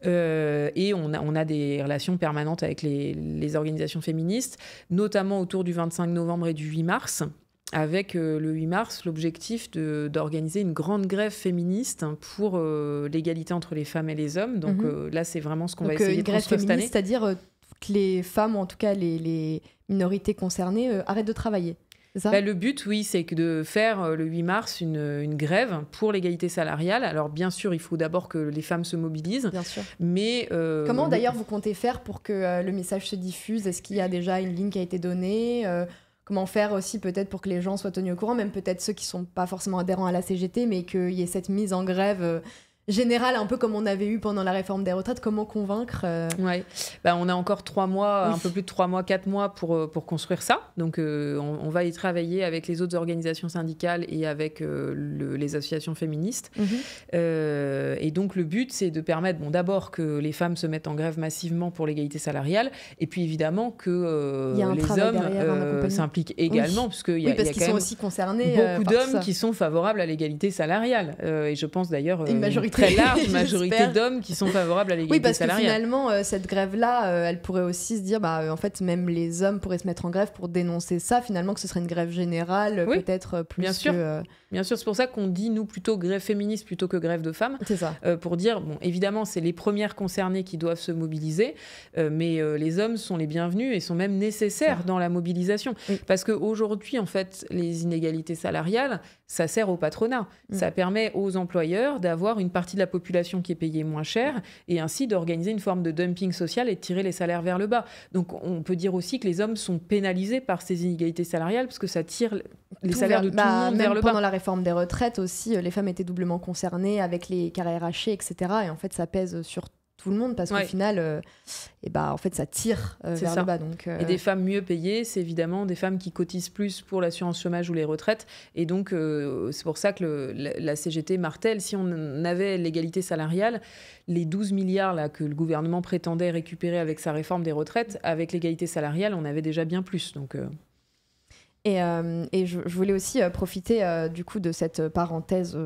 et on a, des relations permanentes avec les, les, organisations féministes, notamment autour du 25 novembre et du 8 mars avec euh, le 8 mars l'objectif d'organiser une grande grève féministe hein, pour euh, l'égalité entre les femmes et les hommes. Donc mhm. euh, là, c'est vraiment ce qu'on va essayer de faire cette année. C'est-à-dire que les femmes, en tout cas les, les minorités concernées, arrêtent de travailler. Bah, le but, oui, c'est de faire le 8 mars une, une grève pour l'égalité salariale. Alors, bien sûr, il faut d'abord que les femmes se mobilisent. Bien sûr. Mais. Comment d'ailleurs vous comptez faire pour que le message se diffuse Est-ce qu'il y a déjà une ligne qui a été donnée comment faire aussi peut-être pour que les gens soient tenus au courant, même peut-être ceux qui ne sont pas forcément adhérents à la CGT, mais qu'il y ait cette mise en grève euh, Général, un peu comme on avait eu pendant la réforme des retraites, comment convaincre euh, Ouais, bah, on a encore trois mois, un peu plus de trois mois, quatre mois pour, euh, pour construire ça. Donc euh, on, va y travailler avec les autres organisations syndicales et avec les associations féministes. Mhm. et donc le but, c'est de permettre, bon, d'abord que les femmes se mettent en grève massivement pour l'égalité salariale, et puis évidemment que les hommes s'impliquent également, parce qu'il y a, quand même aussi beaucoup d'hommes qui sont favorables à l'égalité salariale. et je pense d'ailleurs très large majorité d'hommes qui sont favorables à l'égalité salariale. Oui, parce que finalement, euh, cette grève-là, euh, elle pourrait aussi se dire, bah, euh, en fait, même les hommes pourraient se mettre en grève pour dénoncer ça, finalement, que ce serait une grève générale, peut-être plus Bien que, sûr. Bien sûr, c'est pour ça qu'on dit, nous, plutôt grève féministe plutôt que grève de femmes. C'est ça. pour dire, bon, évidemment, c'est les premières concernées qui doivent se mobiliser, mais les hommes sont les bienvenus et sont même nécessaires dans la mobilisation. parce Parce qu'aujourd'hui, en fait, les inégalités salariales, ça sert au patronat. Mm. Ça permet aux employeurs d'avoir une partie de la population qui est payée moins cher et ainsi d'organiser une forme de dumping social et de tirer les salaires vers le bas. Donc on peut dire aussi que les hommes sont pénalisés par ces inégalités salariales parce que ça tire les salaires de tout bah, le monde vers le bas. Pendant la réforme des retraites aussi, euh, les femmes étaient doublement concernées avec les carrières hachées, etc. Et en fait, ça pèse sur tout le monde parce qu'au final, et euh, eh bah, ben, en fait, ça tire euh, vers le bas. Donc, euh, Et des femmes mieux payées, c'est évidemment des femmes qui cotisent plus pour l'assurance chômage ou les retraites. Et donc, c'est pour ça que la, CGT martèle, si on avait l'égalité salariale, les 12 milliards là, que le gouvernement prétendait récupérer avec sa réforme des retraites, avec l'égalité salariale, on avait déjà bien plus. Donc. Et, et je, je, voulais aussi profiter du coup de cette parenthèse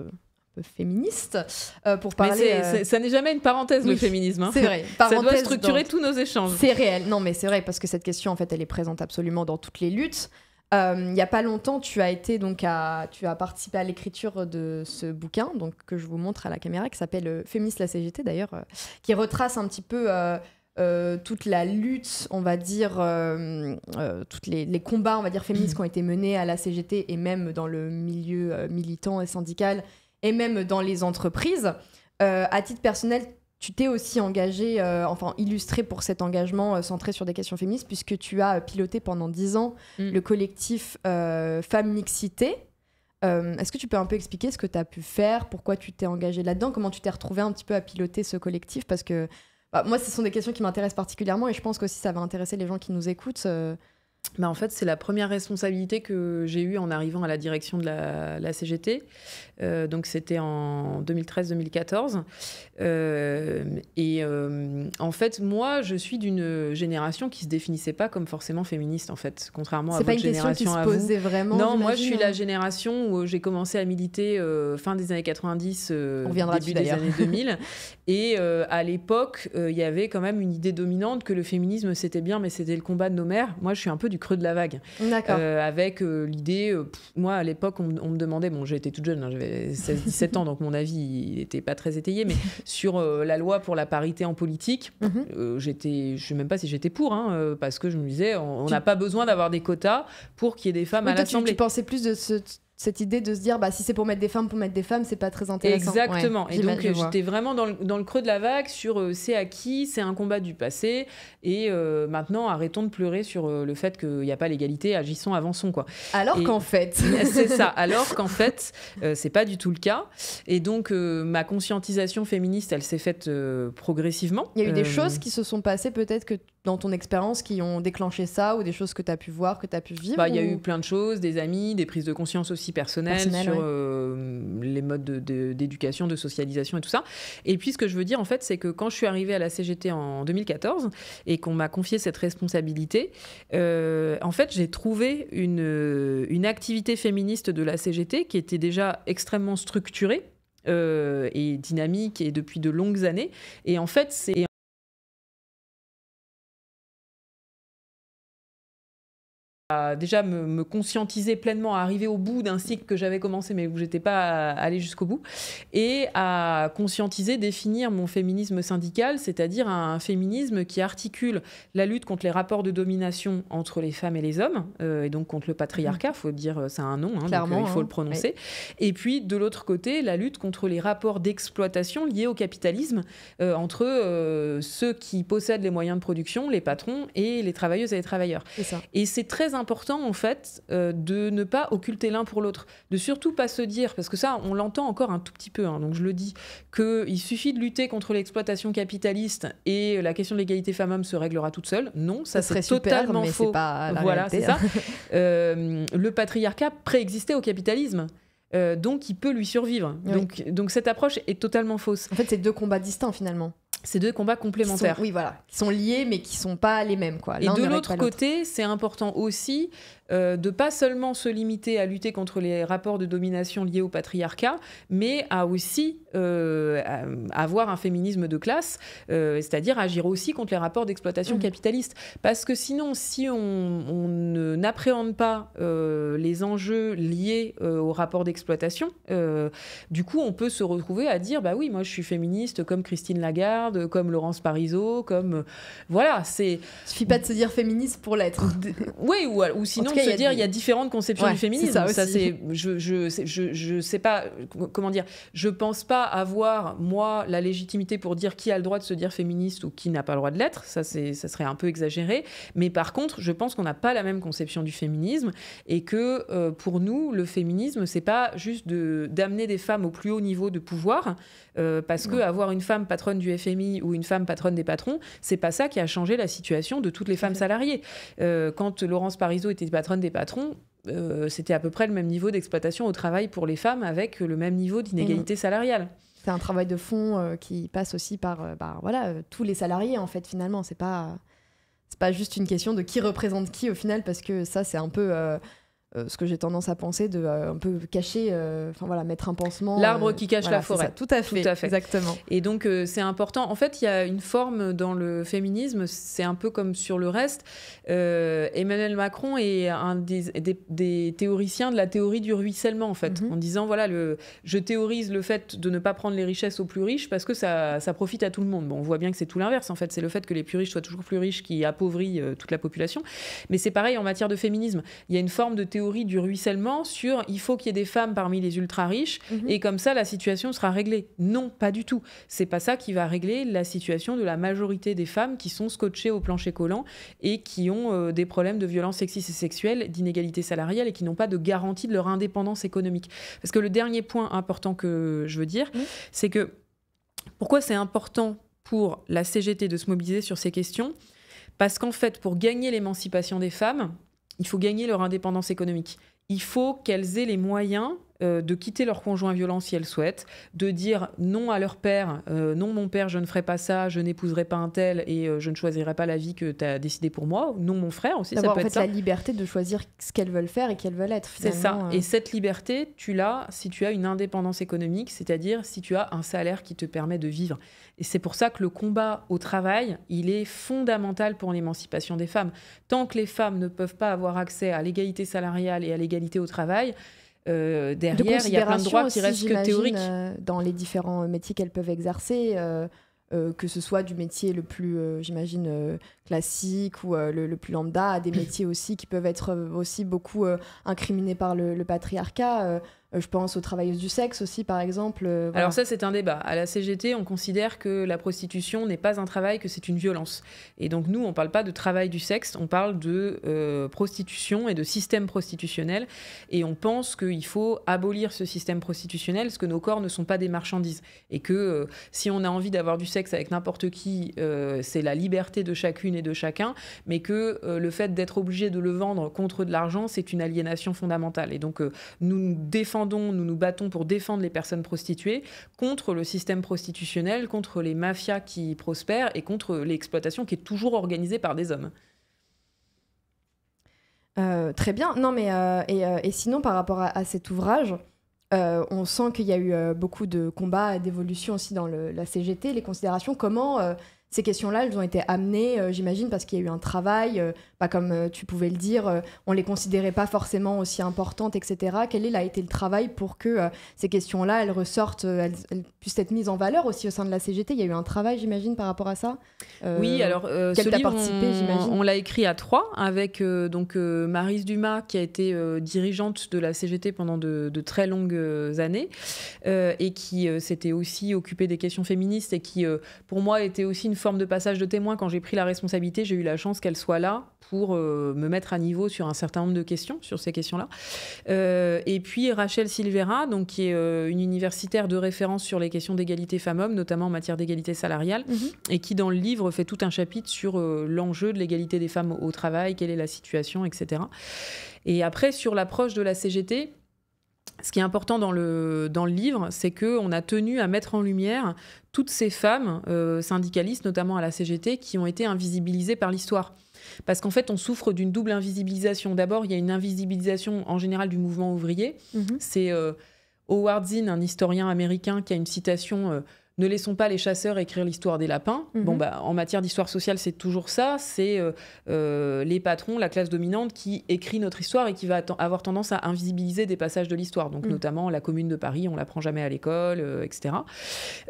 féministe euh, pour parler. Euh, ça n'est jamais une parenthèse le féminisme. Hein. C'est vrai. ça doit structurer tous nos échanges. C'est réel. Non, mais c'est vrai parce que cette question en fait, elle est présente absolument dans toutes les luttes. Euh, il n'y a pas longtemps, tu as été donc à, tu as participé à l'écriture de ce bouquin, donc que je vous montre à la caméra, qui s'appelle Féministe la CGT d'ailleurs, qui retrace un petit peu. toute la lutte, on va dire, toutes les, les, combats, on va dire, féministes qui ont été menés à la CGT et même dans le milieu militant et syndical et même dans les entreprises. Euh, à titre personnel, tu t'es aussi engagé, euh, enfin illustré pour cet engagement euh, centré sur des questions féministes, puisque tu as piloté pendant dix ans mm. le collectif Femmes Mixité. Est-ce que tu peux un peu expliquer ce que tu as pu faire, pourquoi tu t'es engagé là-dedans, comment tu t'es retrouvé un petit peu à piloter ce collectif Parce que bah, moi, ce sont des questions qui m'intéressent particulièrement et je pense que ça va intéresser les gens qui nous écoutent. Bah, en fait, c'est la première responsabilité que j'ai eue en arrivant à la direction de la, CGT. Euh, donc, c'était en 2013-2014. Euh, et euh, en fait, moi, je suis d'une génération qui se définissait pas comme forcément féministe, en fait, contrairement à votre génération. C'est pas une question qui se posait vraiment. Non, moi, je suis hein. la génération où j'ai commencé à militer fin des années 90, On début des années 2000. et à l'époque, il y avait quand même une idée dominante que le féminisme, c'était bien, mais c'était le combat de nos mères. Moi, je suis un peu du creux de la vague. Euh, avec euh, l'idée, euh, moi à l'époque, on, me demandait, bon, j'étais toute jeune, hein, j'avais 16-17 ans, donc mon avis n'était pas très étayé, mais sur la loi pour la parité en politique, je mhm. ne j'étais, je sais même pas si j'étais pour, hein, parce que je me disais, on n'a pas besoin d'avoir des quotas pour qu'il y ait des femmes à l'Assemblée. Tu, tu pensais plus de ce cette idée de se dire bah si c'est pour mettre des femmes pour mettre des femmes c'est pas très intéressant exactement et donc j'étais vraiment dans le, creux de la vague sur c'est euh, c'est acquis c'est un combat du passé et euh, maintenant arrêtons de pleurer sur euh, le fait qu'il n'y a pas l'égalité agissons avançons quoi alors qu'en fait c'est ça alors qu'en fait c'est pas du tout le cas et donc ma conscientisation féministe elle s'est faite progressivement il y a eu des choses qui se sont passées peut-être que dans ton expérience qui ont déclenché ça ou des choses que tu as pu voir, que tu as pu vivre bah, Il bah, y a eu plein de choses, des amis, des prises de conscience aussi personnelles sur euh, les modes d'éducation, de, socialisation et tout ça. Et puis ce que je veux dire en fait, c'est que quand je suis arrivée à la CGT en 2014 et qu'on m'a confié cette responsabilité, euh, en fait j'ai trouvé une, une activité féministe de la CGT qui était déjà extrêmement structurée euh, et dynamique et depuis de longues années. Et en fait, c'est déjà me, conscientiser pleinement, à arriver au bout d'un cycle que j'avais commencé mais où j'étais pas allée jusqu'au bout, et à conscientiser, définir mon féminisme syndical, c'est-à-dire un féminisme qui articule la lutte contre les rapports de domination entre les femmes et les hommes, euh, et donc contre le patriarcat, faut dire euh, ça a un nom, hein, Clairement, euh, il faut hein, le prononcer, et puis de l'autre côté, la lutte contre les rapports d'exploitation liés au capitalisme entre ceux qui possèdent les moyens de production, les patrons et les travailleuses et les travailleurs. Et c'est très important en fait euh, de ne pas occulter l'un pour l'autre, de surtout pas se dire, parce que ça on l'entend encore un tout petit peu, hein, donc je le dis, qu'il suffit de lutter contre l'exploitation capitaliste et la question de l'égalité femmes-hommes se réglera toute seule. Non, ça, serait totalement faux. voilà, c'est ça. Euh, le patriarcat préexistait au capitalisme. Euh, donc, il peut lui survivre. Donc, donc, cette approche est totalement fausse. En fait, c'est deux combats distincts finalement. Ces deux combats complémentaires. oui, voilà, qui sont liés mais qui sont pas les mêmes quoi. et de l'autre côté, c'est important aussi euh, de pas seulement se limiter à lutter contre les rapports de domination liés au patriarcat, mais à aussi euh, avoir un féminisme de classe, euh, c'est-à-dire agir aussi contre les rapports d'exploitation mm. capitaliste. Parce que sinon, si on, n'appréhende pas les enjeux liés aux rapports d'exploitation, du coup, on peut se retrouver à dire, bah oui, moi je suis féministe comme Christine Lagarde, comme Laurence Parisot, comme... Voilà, c'est... suffit pas de se dire féministe pour l'être. oui, ou sinon dire, il y a différentes conceptions du féminisme. Ça, c'est, je, je, je, sais pas, comment dire, je pense pas avoir, moi, la légitimité pour dire qui a le droit de se dire féministe ou qui n'a pas le droit de l'être. Ça, c'est, ça serait un peu exagéré. Mais par contre, je pense qu'on n'a pas la même conception du féminisme et que euh, pour nous, le féminisme, c'est pas juste de, d'amener des femmes au plus haut niveau de pouvoir, euh, parce qu'avoir que avoir une femme patronne du FMI ou une femme patronne des patrons, c'est pas ça qui a changé la situation de toutes les femmes salariées. Euh, quand Laurence Parisot était patronne, des patrons, euh, c'était à peu près le même niveau d'exploitation au travail pour les femmes avec le même niveau d'inégalité mm. salariale. C'est un travail de fond euh, qui passe aussi par euh, bah, voilà, tous les salariés en fait finalement. C'est pas c'est pas juste une question de qui représente qui au final parce que ça c'est un peu euh, ce que j'ai tendance à penser de euh, un peu cacher, euh, enfin voilà, mettre un pansement. L'arbre qui cache la forêt. tout, à fait, Exactement. Et donc c'est important. En fait, il y a une forme dans le féminisme, c'est un peu comme sur le reste. Emmanuel Macron est un des, théoriciens de la théorie du ruissellement en fait, mhm. en disant voilà, le, je théorise le fait de ne pas prendre les richesses aux plus riches parce que ça, ça profite à tout le monde. Bon, on voit bien que c'est tout l'inverse en fait. C'est le fait que les plus riches soient toujours plus riches qui appauvrit toute la population. Mais c'est pareil en matière de féminisme. Il y a une forme de théorie du ruissellement sur il faut qu'il y ait des femmes parmi les ultra riches mhm. et comme ça la situation sera réglée. Non, pas du tout. C'est pas ça qui va régler la situation de la majorité des femmes qui sont scotchées au plancher collant et qui ont euh, des problèmes de violence sexistes et sexuelles, d'inégalité salariale et qui n'ont pas de garantie de leur indépendance économique. Parce que le dernier point important que je veux dire, c'est que pourquoi c'est important pour la CGT de se mobiliser sur ces questions Parce qu'en fait, pour gagner l'émancipation des femmes, il faut gagner leur indépendance économique. Il faut qu'elles aient les moyens euh, de quitter leur conjoint violent si elles souhaitent, de dire non à leur père, euh, non mon père, je ne ferai pas ça, je n'épouserai pas un tel et euh, je ne choisirai pas la vie que tu as décidé pour moi, non mon frère aussi, ça peut être ça. la liberté de choisir ce qu'elles veulent faire et qu'elles veulent être. C'est ça. Et cette liberté, tu l'as si tu as une indépendance économique, c'est-à-dire si tu as un salaire qui te permet de vivre. Et c'est pour ça que le combat au travail, il est fondamental pour l'émancipation des femmes. Tant que les femmes ne peuvent pas avoir accès à l'égalité salariale et à l'égalité au travail, euh, derrière, il y a plein de droits qui restent que théoriques. Euh, dans les différents métiers qu'elles peuvent exercer, euh, que ce soit du métier le plus, j'imagine, classique ou euh, le, plus lambda à des métiers aussi qui peuvent être euh, aussi beaucoup euh, incriminés par le, patriarcat. je pense aux travailleuses du sexe aussi, par exemple. Alors ça, c'est un débat. À la CGT, on considère que la prostitution n'est pas un travail, que c'est une violence. Et donc nous, on ne parle pas de travail du sexe, on parle de prostitution et de système prostitutionnel. Et on pense qu'il faut abolir ce système prostitutionnel, parce que nos corps ne sont pas des marchandises. Et que si on a envie d'avoir du sexe avec n'importe qui, c'est la liberté de chacune de chacun, mais que euh, le fait d'être obligé de le vendre contre de l'argent, c'est une aliénation fondamentale. Et donc, euh, nous nous défendons, nous nous battons pour défendre les personnes prostituées contre le système prostitutionnel, contre les mafias qui prospèrent et contre l'exploitation qui est toujours organisée par des hommes. Euh, très bien. Non, mais et, sinon, par rapport à, cet ouvrage, on sent qu'il y a eu beaucoup de combats, et d'évolutions aussi dans la CGT, les considérations. Comment ces questions-là, elles ont été amenées, euh, j'imagine, parce qu'il y a eu un travail euh, pas comme euh, tu pouvais le dire, euh, on les considérait pas forcément aussi importantes, etc. Quel a été le travail pour que euh, ces questions-là, elles ressortent, elles, puissent être mises en valeur aussi au sein de la CGT Il y a eu un travail, j'imagine, par rapport à ça Oui, alors ce livre, participé, on, on l'a écrit à trois avec donc Marise Dumas qui a été dirigeante de la CGT pendant de, très longues années et qui s'était aussi occupée des questions féministes et qui, pour moi, était aussi une forme de passage de témoin. Quand j'ai pris la responsabilité, j'ai eu la chance qu'elle soit là pour euh, me mettre à niveau sur un certain nombre de questions, sur ces questions-là. Euh, et puis Rachel Silvera, donc, qui est euh, une universitaire de référence sur les questions d'égalité femmes-hommes, notamment en matière d'égalité salariale, mhm. et qui dans le livre fait tout un chapitre sur l'enjeu de l'égalité des femmes au travail, quelle est la situation, etc. Et après, sur l'approche de la CGT, ce qui est important dans le, dans le livre, c'est qu'on a tenu à mettre en lumière toutes ces femmes syndicalistes, notamment à la CGT, qui ont été invisibilisées par l'histoire. Parce qu'en fait, on souffre d'une double invisibilisation. D'abord, il y a une invisibilisation en général du mouvement ouvrier. Mhm. C'est euh, Howard Zinn, un historien américain, qui a une citation euh, ne laissons pas les chasseurs écrire l'histoire des lapins. Bon, mhm. bah, en matière d'histoire sociale, c'est toujours ça. C'est euh, euh, les patrons, la classe dominante qui écrit notre histoire et qui va avoir tendance à invisibiliser des passages de l'histoire. Donc, mhm. notamment la Commune de Paris, on l'apprend jamais à l'école, euh, etc.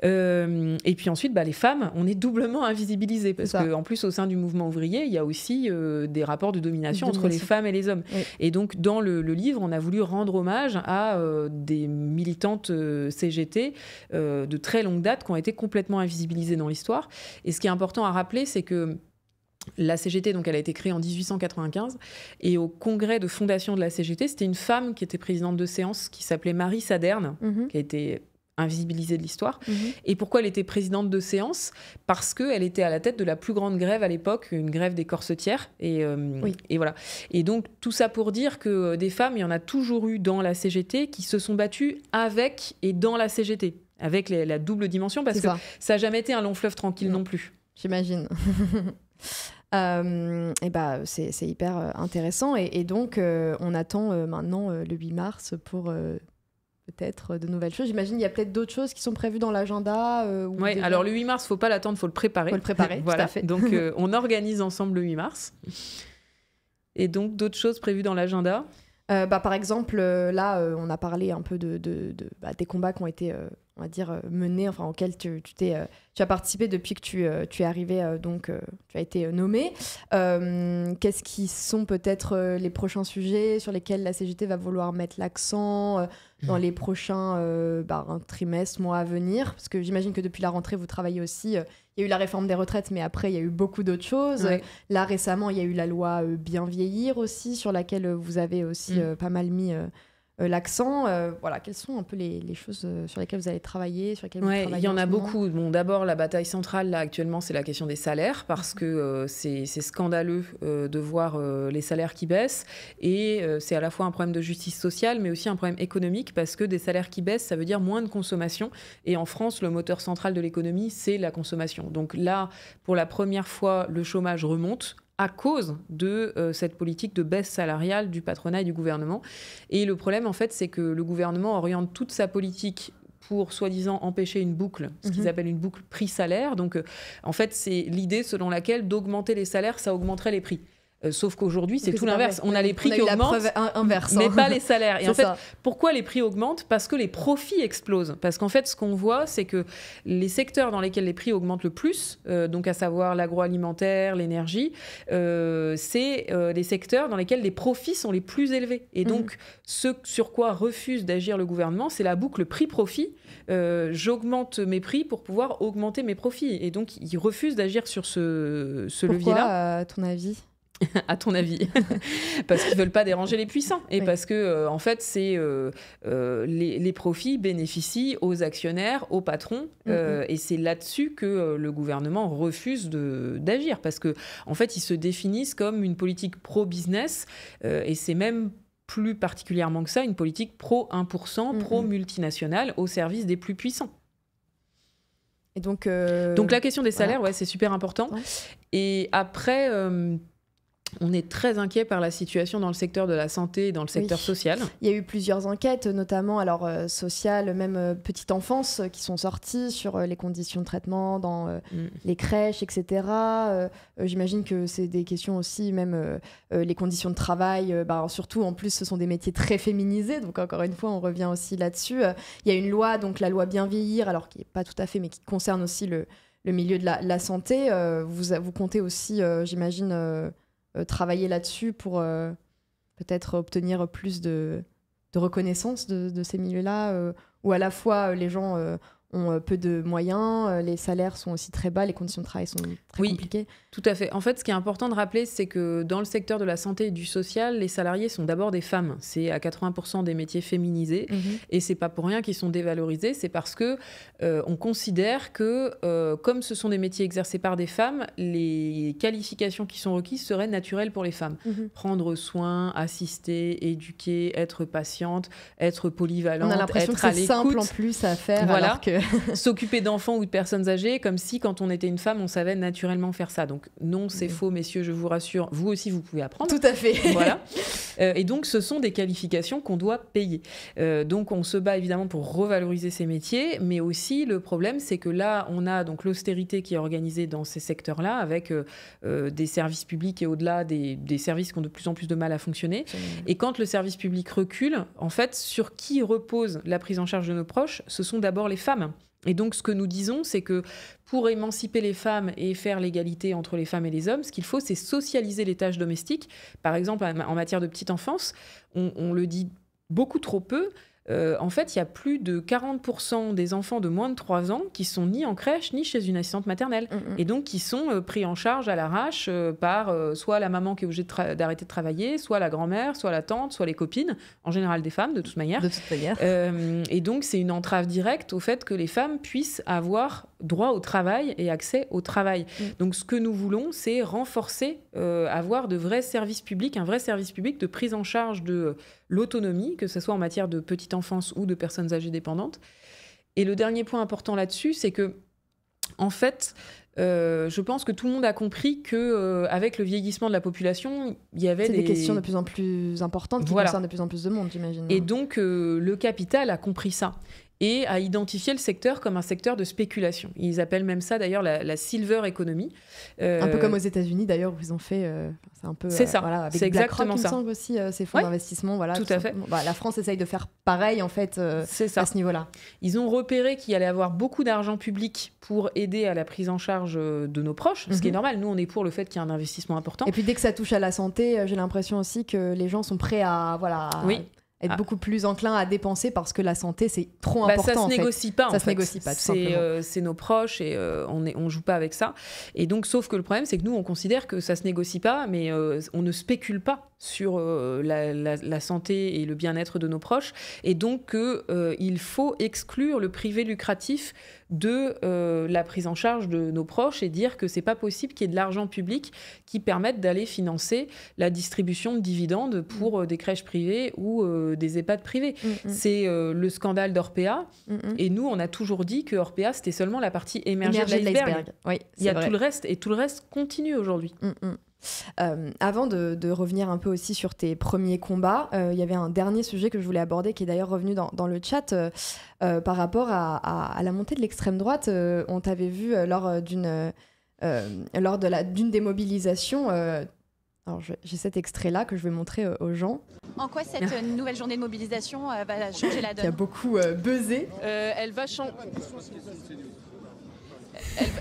et puis ensuite, bah, les femmes, on est doublement invisibilisées parce qu'en plus, au sein du mouvement ouvrier, il y a aussi des rapports de domination, entre les femmes et les hommes. Et donc, dans le, livre, on a voulu rendre hommage à des militantes CGT de très longue date qui ont été complètement invisibilisées dans l'histoire. Et ce qui est important à rappeler, c'est que la CGT, donc elle a été créée en 1895, et au congrès de fondation de la CGT, c'était une femme qui était présidente de séance, qui s'appelait Marie Saderne, mhm. qui a été invisibilisée de l'histoire. Mhm. Et pourquoi elle était présidente de séance Parce qu'elle était à la tête de la plus grande grève à l'époque, une grève des corsetières. Et, euh, et voilà. Et donc, tout ça pour dire que euh, des femmes, il y en a toujours eu dans la CGT qui se sont battues avec et dans la CGT avec la double dimension, parce que ça n'a jamais été un long fleuve tranquille non, plus. J'imagine. Euh, et bah, c'est hyper euh, intéressant. Et, donc, euh, on attend maintenant le 8 mars pour peut-être de nouvelles choses. J'imagine qu'il y a peut-être d'autres choses qui sont prévues dans l'agenda. oui, alors le 8 mars, faut pas l'attendre, faut le préparer. Faut le préparer, voilà. fait. donc, on organise ensemble le 8 mars. Et donc, d'autres choses prévues dans l'agenda euh, bah, par exemple, euh, là, euh, on a parlé un peu de, bah, des combats qui ont été, on dire, menés, enfin, auxquels tu, as participé depuis que tu, tu es arrivé, donc tu as été nommé. Qu'est-ce qui sont peut-être les prochains sujets sur lesquels la CGT va vouloir mettre l'accent dans mm. les prochains euh, bah, trimestres, mois à venir Parce que j'imagine que depuis la rentrée, vous travaillez aussi. Euh, il y a eu la réforme des retraites, mais après, il y a eu beaucoup d'autres choses. Là, récemment, il y a eu la loi euh, Bien vieillir aussi, sur laquelle vous avez aussi mm. pas mal mis euh, l'accent. Euh, voilà, quelles sont un peu les, choses euh, sur lesquelles vous allez travailler, sur lesquelles Il y en, a beaucoup. Bon, d'abord, la bataille centrale, là, actuellement, c'est la question des salaires, parce mhm. que c'est scandaleux de voir les salaires qui baissent. Et c'est à la fois un problème de justice sociale, mais aussi un problème économique, parce que des salaires qui baissent, ça veut dire moins de consommation. Et en France, le moteur central de l'économie, c'est la consommation. Donc là, pour la première fois, le chômage remonte à cause de euh, cette politique de baisse salariale du patronat et du gouvernement. Et le problème, en fait, c'est que le gouvernement oriente toute sa politique pour soi-disant empêcher une boucle, ce qu'ils mhm. appellent une boucle prix-salaire. Donc, euh, en fait, c'est l'idée selon laquelle d'augmenter les salaires, ça augmenterait les prix. Euh, sauf qu'aujourd'hui, c'est tout l'inverse. On a les prix qui augmentent, hein. mais pas les salaires. Et en fait, pourquoi les prix augmentent Parce que les profits explosent. Parce qu'en fait, ce qu'on voit, c'est que les secteurs dans lesquels les prix augmentent le plus, euh, donc à savoir l'agroalimentaire, l'énergie, euh, c'est les secteurs dans lesquels les profits sont les plus élevés. Et mhm. donc, ce sur quoi refuse d'agir le gouvernement, c'est la boucle prix-profit. J'augmente mes prix pour pouvoir augmenter mes profits. Et donc, il refuse d'agir sur ce, ce levier-là. à ton avis à ton avis Parce qu'ils veulent pas déranger les puissants et parce que euh, en fait c'est euh, euh, les, profits bénéficient aux actionnaires, aux patrons mm, mm. et c'est là-dessus que le gouvernement refuse d'agir parce que en fait ils se définissent comme une politique pro-business et c'est même plus particulièrement que ça une politique pro 1%, mm, pro multinationale au service des plus puissants. Et donc, donc la question des salaires, ouais, c'est super important. Et après on est très inquiet par la situation dans le secteur de la santé et dans le secteur social. Il y a eu plusieurs enquêtes, notamment alors euh, sociales, même euh, petite enfance, euh, qui sont sorties sur les conditions de traitement dans mm. les crèches, etc. J'imagine que c'est des questions aussi, même les conditions de travail. Bah, surtout, en plus, ce sont des métiers très féminisés, donc encore une fois, on revient aussi là-dessus. Il y a une loi, donc la loi Bien vieillir, alors qui n'est pas tout à fait, mais qui concerne aussi le, le milieu de la, la santé. vous, vous comptez aussi, j'imagine euh, travailler là-dessus pour euh, peut-être obtenir plus de, reconnaissance de, de ces milieux-là, euh, où à la fois les gens ont euh, peu de moyens, euh, les salaires sont aussi très bas, les conditions de travail sont très oui, Tout à fait. En fait, ce qui est important de rappeler, c'est que dans le secteur de la santé et du social, les salariés sont d'abord des femmes. C'est à 80% des métiers féminisés, mhm. et c'est pas pour rien qu'ils sont dévalorisés. C'est parce que euh, on considère que, comme ce sont des métiers exercés par des femmes, les qualifications qui sont requises seraient naturelles pour les femmes. Mhm. Prendre soin, assister, éduquer, être patiente, être polyvalente, on a l'impression que c'est simple en plus à faire, voilà. que s'occuper d'enfants ou de personnes âgées, comme si quand on était une femme, on savait naturellement faire ça. Donc non, c'est faux, messieurs, je vous rassure. Vous aussi, vous pouvez apprendre. Tout à fait. voilà. Euh, et donc, ce sont des qualifications qu'on doit payer. Euh, donc, on se bat évidemment pour revaloriser ces métiers, mais aussi le problème, c'est que là, on a donc l'austérité qui est organisée dans ces secteurs-là, avec euh, des services publics et au-delà des, des, services qui ont de plus en plus de mal à fonctionner. Et quand le service public recule, en fait, sur qui repose la prise en charge de nos proches, ce sont d'abord les femmes. Et donc, ce que nous disons, c'est que pour émanciper les femmes et faire l'égalité entre les femmes et les hommes, ce qu'il faut, c'est socialiser les tâches domestiques. Par exemple, en matière de petite enfance, on le dit beaucoup trop peu, euh, en fait, il y a plus de 40% des enfants de moins de 3 ans qui sont ni en crèche ni chez une assistante maternelle. Mm, mm. Et donc, qui sont euh, pris en charge à l'arrache euh, par soit la maman qui est obligée d'arrêter de, travailler, soit la grand-mère, soit la tante, soit les copines, en général des femmes, de toute manière. De et donc, c'est une entrave directe au fait que les femmes puissent avoir droit au travail et accès au travail. Mm. Donc, ce que nous voulons, c'est renforcer, avoir de vrais services publics, un vrai service public de prise en charge de l'autonomie, que ce soit en matière de petite enfance ou de personnes âgées dépendantes. Et le dernier point important là-dessus, c'est que, en fait, euh, je pense que tout le monde a compris que euh, avec le vieillissement de la population, il y avait des... questions de plus en plus importantes qui concernent de plus en plus de monde, j'imagine. Et donc euh, le capital a compris ça et à identifier le secteur comme un secteur de spéculation. Ils appellent même ça d'ailleurs la, silver economy. Euh, un peu comme aux États-Unis d'ailleurs où ils ont fait, euh, c'est un peu, c'est euh, ça, voilà, avec exactement Rock, ça. aussi ces fonds d'investissement, voilà. Tout à fait. Bah, la France essaye de faire pareil en fait à ce niveau-là. Ils ont repéré qu'il allait avoir beaucoup d'argent public pour aider à la prise en charge de nos proches, ce qui est mhm. normal. Nous, on est pour le fait qu'il y ait un investissement important. Et puis dès que ça touche à la santé, j'ai l'impression aussi que les gens sont prêts à voilà. Oui être ah. beaucoup plus enclin à dépenser parce que la santé c'est trop bah, important. Ça se négocie pas. En ça se négocie pas. Euh, c'est nos proches et euh, on ne joue pas avec ça. Et donc sauf que le problème c'est que nous on considère que ça se négocie pas, mais euh, on ne spécule pas sur euh, la, santé et le bien-être de nos proches, et donc qu'il euh, faut exclure le privé lucratif de euh, la prise en charge de nos proches et dire que c'est pas possible qu'il y ait de l'argent public qui permette d'aller financer la distribution de dividendes mm. pour des crèches privées ou des EHPAD privés. Mm, mm. C'est le scandale d'Orpea, et nous on a toujours dit que Orpea c'était seulement la partie émergée, de l'iceberg. Il y a tout le reste, et tout le reste continue aujourd'hui. Euh, avant de, revenir un peu aussi sur tes premiers combats, euh, il y avait un dernier sujet que je voulais aborder qui est d'ailleurs revenu dans, le chat euh, par rapport à, la montée de l'extrême droite. on t'avait vu lors d'une lors de la d'une démobilisation. alors j'ai cet extrait là que je vais montrer aux gens. En quoi cette nouvelle journée de mobilisation va changer la donne y a beaucoup buzzé. elle va changer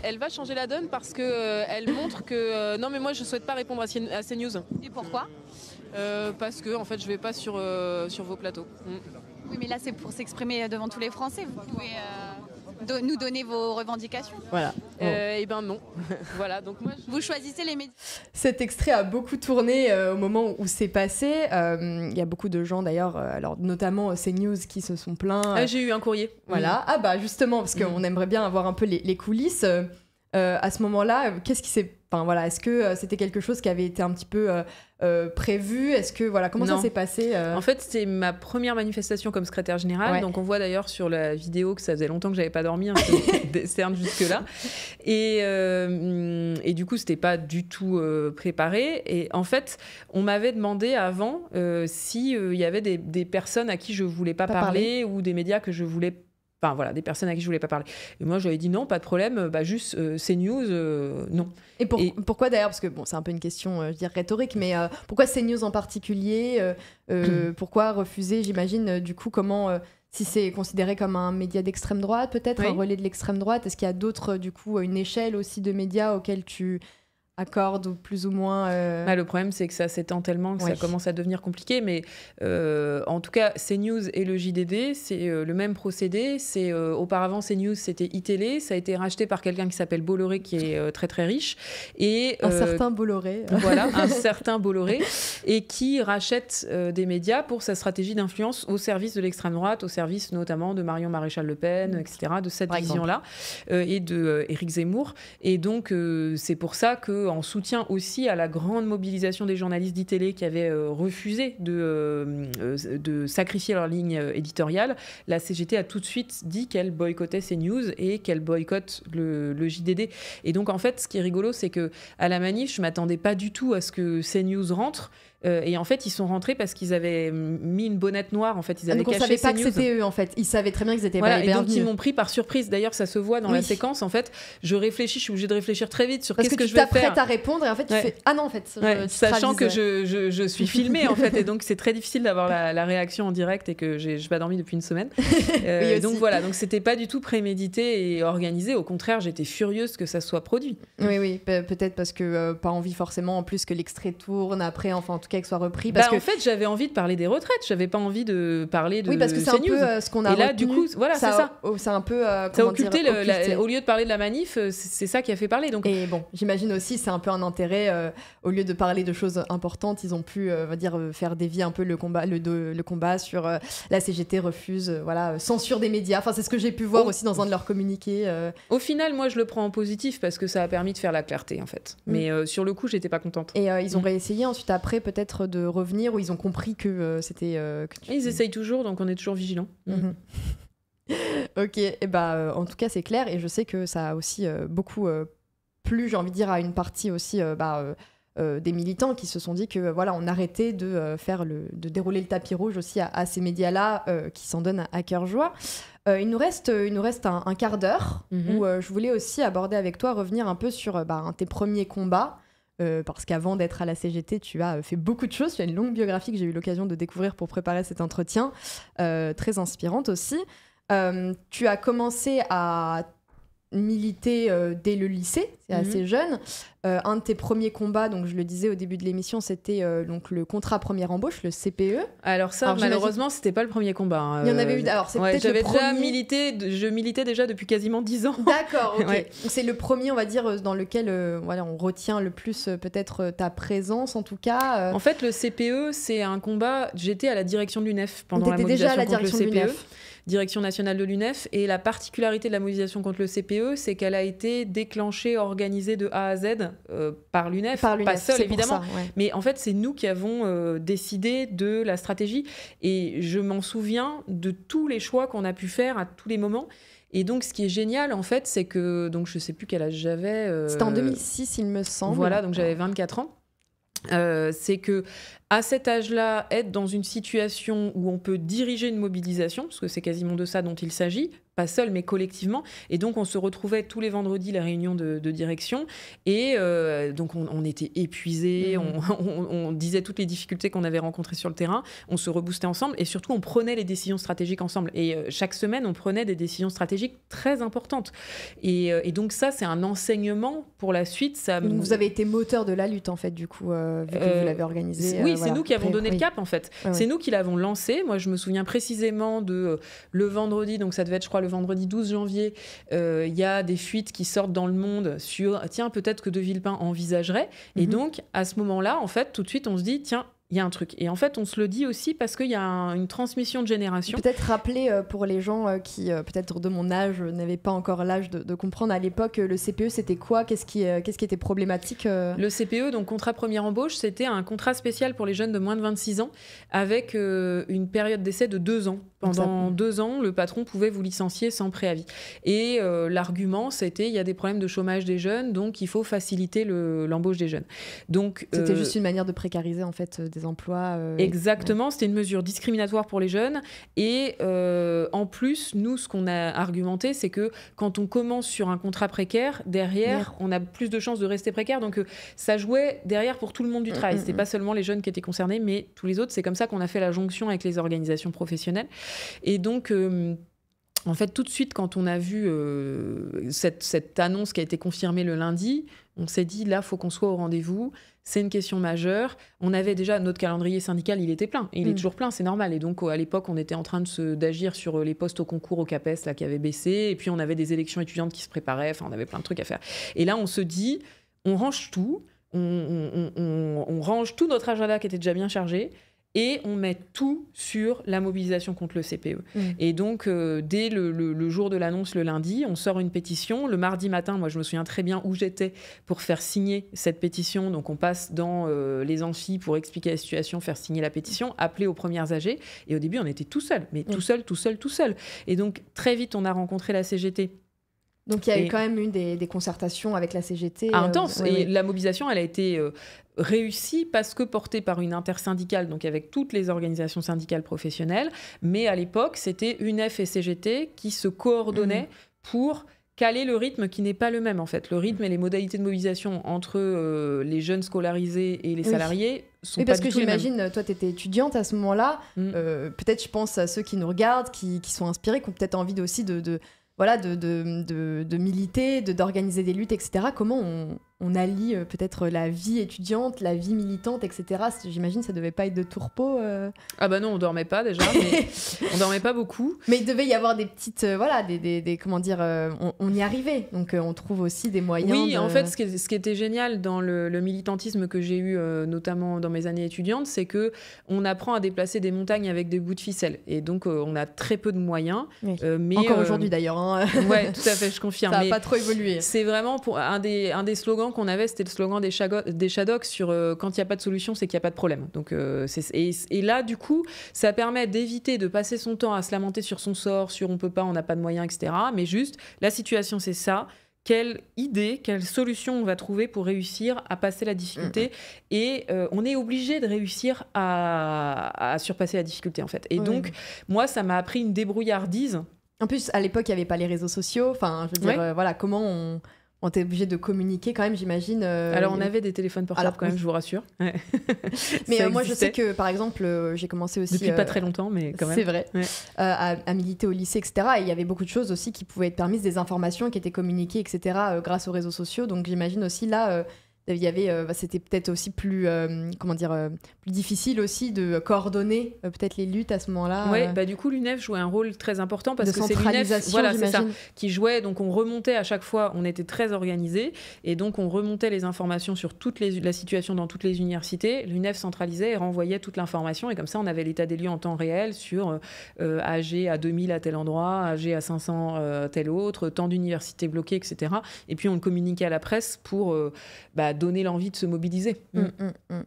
elle, va changer la donne parce que euh, elle montre que euh, non mais moi je souhaite pas répondre à, ces, news. Et pourquoi euh, Parce que en fait je vais pas sur sur vos plateaux. Mm. Oui mais là c'est pour s'exprimer devant tous les Français. Vous pouvez nous donner vos revendications. Voilà. Euh, et eh ben non. voilà. Donc moi, vous choisissez les médias. Cet extrait a beaucoup tourné euh, au moment où c'est passé. Euh, il y a beaucoup de gens d'ailleurs, euh, alors notamment CNews qui se sont plaints. Ah, j'ai eu un courrier. Voilà. Mm. Ah bah justement parce mm. qu'on aimerait bien avoir un peu les coulisses. Euh, à ce moment-là, qu'est-ce qui s'est Enfin, voilà, est-ce que euh, c'était quelque chose qui avait été un petit peu euh, prévu Est-ce que voilà, comment ça s'est passé En fait, c'était ma première manifestation comme secrétaire générale. Donc, on voit d'ailleurs sur la vidéo que ça faisait longtemps que j'avais pas dormi, hein, c'est des cernes jusque là. Et, et du coup, c'était pas du tout préparé. Et en fait, on m'avait demandé avant s'il y avait des, personnes à qui je voulais pas, parler, parler, ou des médias que je voulais voilà, des personnes à qui je voulais pas parler. Et moi, j'avais dit non, pas de problème, euh, bah juste euh, CNews, euh, non. Et, pourquoi d'ailleurs Parce que bon, c'est un peu une question, je dirais, rhétorique, mais pourquoi CNews en particulier Pourquoi refuser, j'imagine, du coup, comment, si c'est considéré comme un média d'extrême droite, peut-être, un relais de l'extrême droite, est-ce qu'il y a d'autres, du coup, une échelle aussi de médias auxquels tu accorde ou plus ou moins. Euh, bah, le problème, c'est que ça s'étend tellement que ça commence à devenir compliqué. Mais euh, en tout cas, CNews et le JDD, c'est euh, le même procédé. C'est auparavant CNews, c'était iTélé, e. ça a été racheté par quelqu'un qui s'appelle Bolloré, qui est très très riche, et un certain Bolloré. Voilà, un certain Bolloré, et qui rachète des médias pour sa stratégie d'influence au service de l'extrême droite, au service notamment de Marion Maréchal Le Pen, etc., de cette vision-là, et de Éric Zemmour. Et donc, c'est pour ça que en soutien aussi à la grande mobilisation des journalistes d'ITélé qui avaient euh, refusé euh, euh, de, sacrifier leur ligne éditoriale, la CGT a tout de suite dit qu'elle boycottait ces news et qu'elle boycotte le, JDD. Et donc en fait, ce qui est rigolo, c'est que à la manif, je m'attendais pas du tout à ce que ces news euh, et en fait, ils sont rentrés parce qu'ils avaient mis une bonnette noire. En fait, ils ah, avaient donc on savait pas que c'était eux. En fait, ils savaient très bien qu'ils étaient pas Et donc ils m'ont pris par surprise. D'ailleurs, ça se voit dans la séquence. En fait, je réfléchis, je suis obligée de réfléchir très vite sur qu'est-ce que, je vais faire. Parce que tu t'apprêtes à répondre et en fait tu fais ah non en fait. Sachant que je, suis filmée en fait et donc c'est très difficile d'avoir la, réaction en direct et que j'ai pas dormi depuis une semaine. Euh, donc voilà, donc c'était pas du tout prémédité et organisé. Au contraire, j'étais furieuse que ça soit produit. Oui oui, peut-être parce que euh, pas envie forcément en plus que l'extrait tourne après enfin qu'elle soit repris. Bah, parce En fait, j'avais envie de parler des retraites, j'avais pas envie de parler de. Oui, parce que c'est un peu euh, ce qu'on a. Et là, du coup, voilà, c'est ça. Oh, c'est un peu. Euh, ça a occulté, au lieu de parler de la manif, euh, c'est ça qui a fait parler. Donc... Et bon, j'imagine aussi, c'est un peu un intérêt. au lieu de parler de choses importantes, ils ont pu, va dire, faire dévier un peu le combat, le, de, le combat sur la CGT refuse, voilà, censure des médias. Enfin, c'est ce que j'ai pu voir aussi dans un de leurs communiqués. Au final, moi, je le prends en positif parce que ça a permis de faire la clarté, en fait. Mm. Mais sur le coup, j'étais pas contente. Et ils ont mm. réessayé ensuite après, peut-être peut-être de revenir où ils ont compris que euh, c'était. Euh, ils essayent toujours, donc on est toujours vigilant. Mhm. Mm. ok, et eh bah, ben, euh, en tout cas, c'est clair. Et je sais que ça a aussi beaucoup plus plu, j'ai envie de dire, à une partie aussi bah, des militants qui se sont dit que voilà, on arrêtait de, faire le, de dérouler le tapis rouge aussi à, ces médias-là qui s'en donnent à, cœur joie. il, nous reste, il nous reste un, quart d'heure mhm. où je voulais aussi aborder avec toi, revenir un peu sur bah, tes premiers combats. Euh, parce qu'avant d'être à la CGT, tu as euh, fait beaucoup de choses. Tu as une longue biographie que j'ai eu l'occasion de découvrir pour préparer cet entretien, euh, très inspirante aussi. tu as commencé à militer euh, dès le lycée, c'est mhm. assez jeune. Euh, un de tes premiers combats, donc je le disais au début de l'émission, c'était euh, donc le contrat première embauche, le CPE. Alors ça, malheureusement, malheureusement, c'était pas le premier combat. Hein, Il y en avait eu. Alors J'avais déjà milité, je militais déjà depuis quasiment 10 ans. D'accord. ok. C'est le premier, on va dire, dans lequel voilà, on retient le plus peut-être ta présence, en tout cas. En fait, le CPE, c'est un combat. J'étais à la direction de l'UNEF pendant la mobilisation déjà à la direction contre le CPE direction nationale de l'UNEF. Et la particularité de la mobilisation contre le CPE, c'est qu'elle a été déclenchée, organisée de A à Z euh, par l'UNEF. Pas seule, évidemment. Mais en fait, c'est nous qui avons euh, décidé de la stratégie. Et je m'en souviens de tous les choix qu'on a pu faire à tous les moments. Et donc, ce qui est génial, en fait, c'est que. Donc, je sais plus quel âge j'avais. Euh, C'était en 2006, il me semble. Voilà, donc j'avais 24 ans. Euh, c'est que à cet âge-là, être dans une situation où on peut diriger une mobilisation, parce que c'est quasiment de ça dont il s'agit, pas seul, mais collectivement. Et donc, on se retrouvait tous les vendredis, la réunion de, direction. Et euh, donc, on, était épuisés, mmh. on, disait toutes les difficultés qu'on avait rencontrées sur le terrain, on se reboostait ensemble et surtout, on prenait les décisions stratégiques ensemble. Et euh, chaque semaine, on prenait des décisions stratégiques très importantes. Et, euh, donc, ça, c'est un enseignement pour la suite. Ça... vous avez été moteur de la lutte, en fait, du coup, vu que vous l'avez organisé. Oui, c'est nous qui avons donné le cap, en fait. c'est nous qui l'avons lancé. Moi, je me souviens précisément de le vendredi, donc ça devait être, je crois, le vendredi 12 janvier, il euh, y a des fuites qui sortent dans le monde sur tiens, peut-être que De Villepin envisagerait. Et mhm. donc, à ce moment-là, en fait, tout de suite, on se dit tiens, il y a un truc. Et en fait, on se le dit aussi parce qu'il y a une transmission de génération. Peut-être rappeler euh, pour les gens euh, qui, peut-être de mon âge, n'avaient pas encore l'âge de, comprendre à l'époque le CPE, c'était quoi Qu'est-ce qui, qu'est-ce qui était problématique Le CPE, donc contrat première embauche, c'était un contrat spécial pour les jeunes de moins de 26 ans avec une période d'essai de deux ans. Pendant deux ans, le patron pouvait vous licencier sans préavis. Et euh, l'argument, c'était il y a des problèmes de chômage des jeunes, donc il faut faciliter l'embauche des jeunes. Donc c'était euh, juste une manière de précariser en fait euh, des emplois. exactement, c'était une mesure discriminatoire pour les jeunes. Et en plus, nous, ce qu'on a argumenté, c'est que quand on commence sur un contrat précaire, derrière, on a plus de chances de rester précaire. Donc ça jouait derrière pour tout le monde du mm, travail. Mm, c'était mm. pas seulement les jeunes qui étaient concernés, mais tous les autres. C'est comme ça qu'on a fait la jonction avec les organisations professionnelles. Et donc, euh, en fait, tout de suite, quand on a vu euh, cette, annonce qui a été confirmée le lundi, on s'est dit, là, faut qu'on soit au rendez-vous. C'est une question majeure. On avait déjà notre calendrier syndical, il était plein. Et il est mm. toujours plein, c'est normal. Et donc, euh, à l'époque, on était en train d'agir sur les postes au concours au CAPES là, qui avaient baissé. Et puis, on avait des élections étudiantes qui se préparaient. Enfin, on avait plein de trucs à faire. Et là, on se dit, on range tout. on range tout notre agenda qui était déjà bien chargé et on met tout sur la mobilisation contre le CPE. Mmh. Et donc, euh, dès le, jour de l'annonce, le lundi, on sort une pétition. Le mardi matin, moi, je me souviens très bien où j'étais pour faire signer cette pétition. Donc, on passe dans euh, les amphis pour expliquer la situation, faire signer la pétition, appeler aux premières âgées. Et au début, on était tout seul, mais tout seul, tout seul, tout seul. Et donc, très vite, on a rencontré la CGT. Donc il y a eu quand même eu des, concertations avec la CGT. Ah, intense. Euh, et la mobilisation, elle a été réussi parce que porté par une intersyndicale, donc avec toutes les organisations syndicales professionnelles. Mais à l'époque, c'était UNEF et CGT qui se coordonnaient mmh. pour caler le rythme qui n'est pas le même en fait. Le rythme et les modalités de mobilisation entre euh, les jeunes scolarisés et les salariés oui. Et parce que j'imagine, toi, tu étais étudiante à ce moment-là. Mmh. Euh, peut-être je pense à ceux qui nous regardent, qui, sont inspirés, qui ont peut-être envie aussi de, voilà, de, de, de, de militer, d'organiser des luttes, etc. Comment on, on allie euh, peut-être la vie étudiante, la vie militante, etc. J'imagine ça devait pas être de tourpeau. Euh. Ah bah non, on dormait pas déjà, mais on dormait pas beaucoup. Mais il devait y avoir des petites, euh, voilà, des, des, comment dire, on, y arrivait, donc on trouve aussi des moyens. Oui, en fait, ce qui, était génial dans le, militantisme que j'ai eu, notamment dans mes années étudiantes, c'est que on apprend à déplacer des montagnes avec des bouts de ficelle, et donc on a très peu de moyens. mais encore aujourd'hui d'ailleurs. Hein. Oui, tout à fait, je confirme. Ça n'a pas trop évolué. C'est vraiment un des un des slogans qu'on avait, c'était le slogan des, des sur euh, quand il n'y a pas de solution, c'est qu'il n'y a pas de problème. Donc, euh, et, là, du coup, ça permet d'éviter de passer son temps à se lamenter sur son sort, sur on ne peut pas, on n'a pas de moyens, etc. Mais juste, la situation, c'est ça. Quelle idée, quelle solution on va trouver pour réussir à passer la difficulté mm, mm. Et euh, on est obligé de réussir à, surpasser la difficulté, en fait. Et donc, moi, ça m'a appris une débrouillardise. En plus, à l'époque, il n'y avait pas les réseaux sociaux. Enfin, je veux dire, voilà, comment on on était obligé de communiquer quand même, j'imagine. Euh, Alors on avait des téléphones portables quand même, je vous rassure. mais euh, moi je sais que par exemple, euh, j'ai commencé aussi depuis pas très longtemps, mais quand même. C'est vrai. À, à, militer au lycée, etc. Et il y avait beaucoup de choses aussi qui pouvaient être permises, des informations qui étaient communiquées, etc. grâce aux réseaux sociaux. Donc j'imagine aussi là il y avait, euh, c'était peut-être aussi plus, euh, comment dire, euh, plus difficile aussi de coordonner peut-être les luttes à ce moment-là. Ouais, bah du coup l'UNEF jouait un rôle très important parce que c'est l'UNEF, voilà, qui jouait. Donc on remontait à chaque fois, on était très organisé et donc on remontait les informations sur toutes les, la situation dans toutes les universités. L'UNEF centralisait et renvoyait toute l'information et comme ça on avait l'état des lieux en temps réel sur AG à 2000 à tel endroit, AG à 500 à tel autre, tant d'universités bloquées, etc. Et puis on le communiquait à la presse pour bah, donner l'envie de se mobiliser. Mm, mm, mm.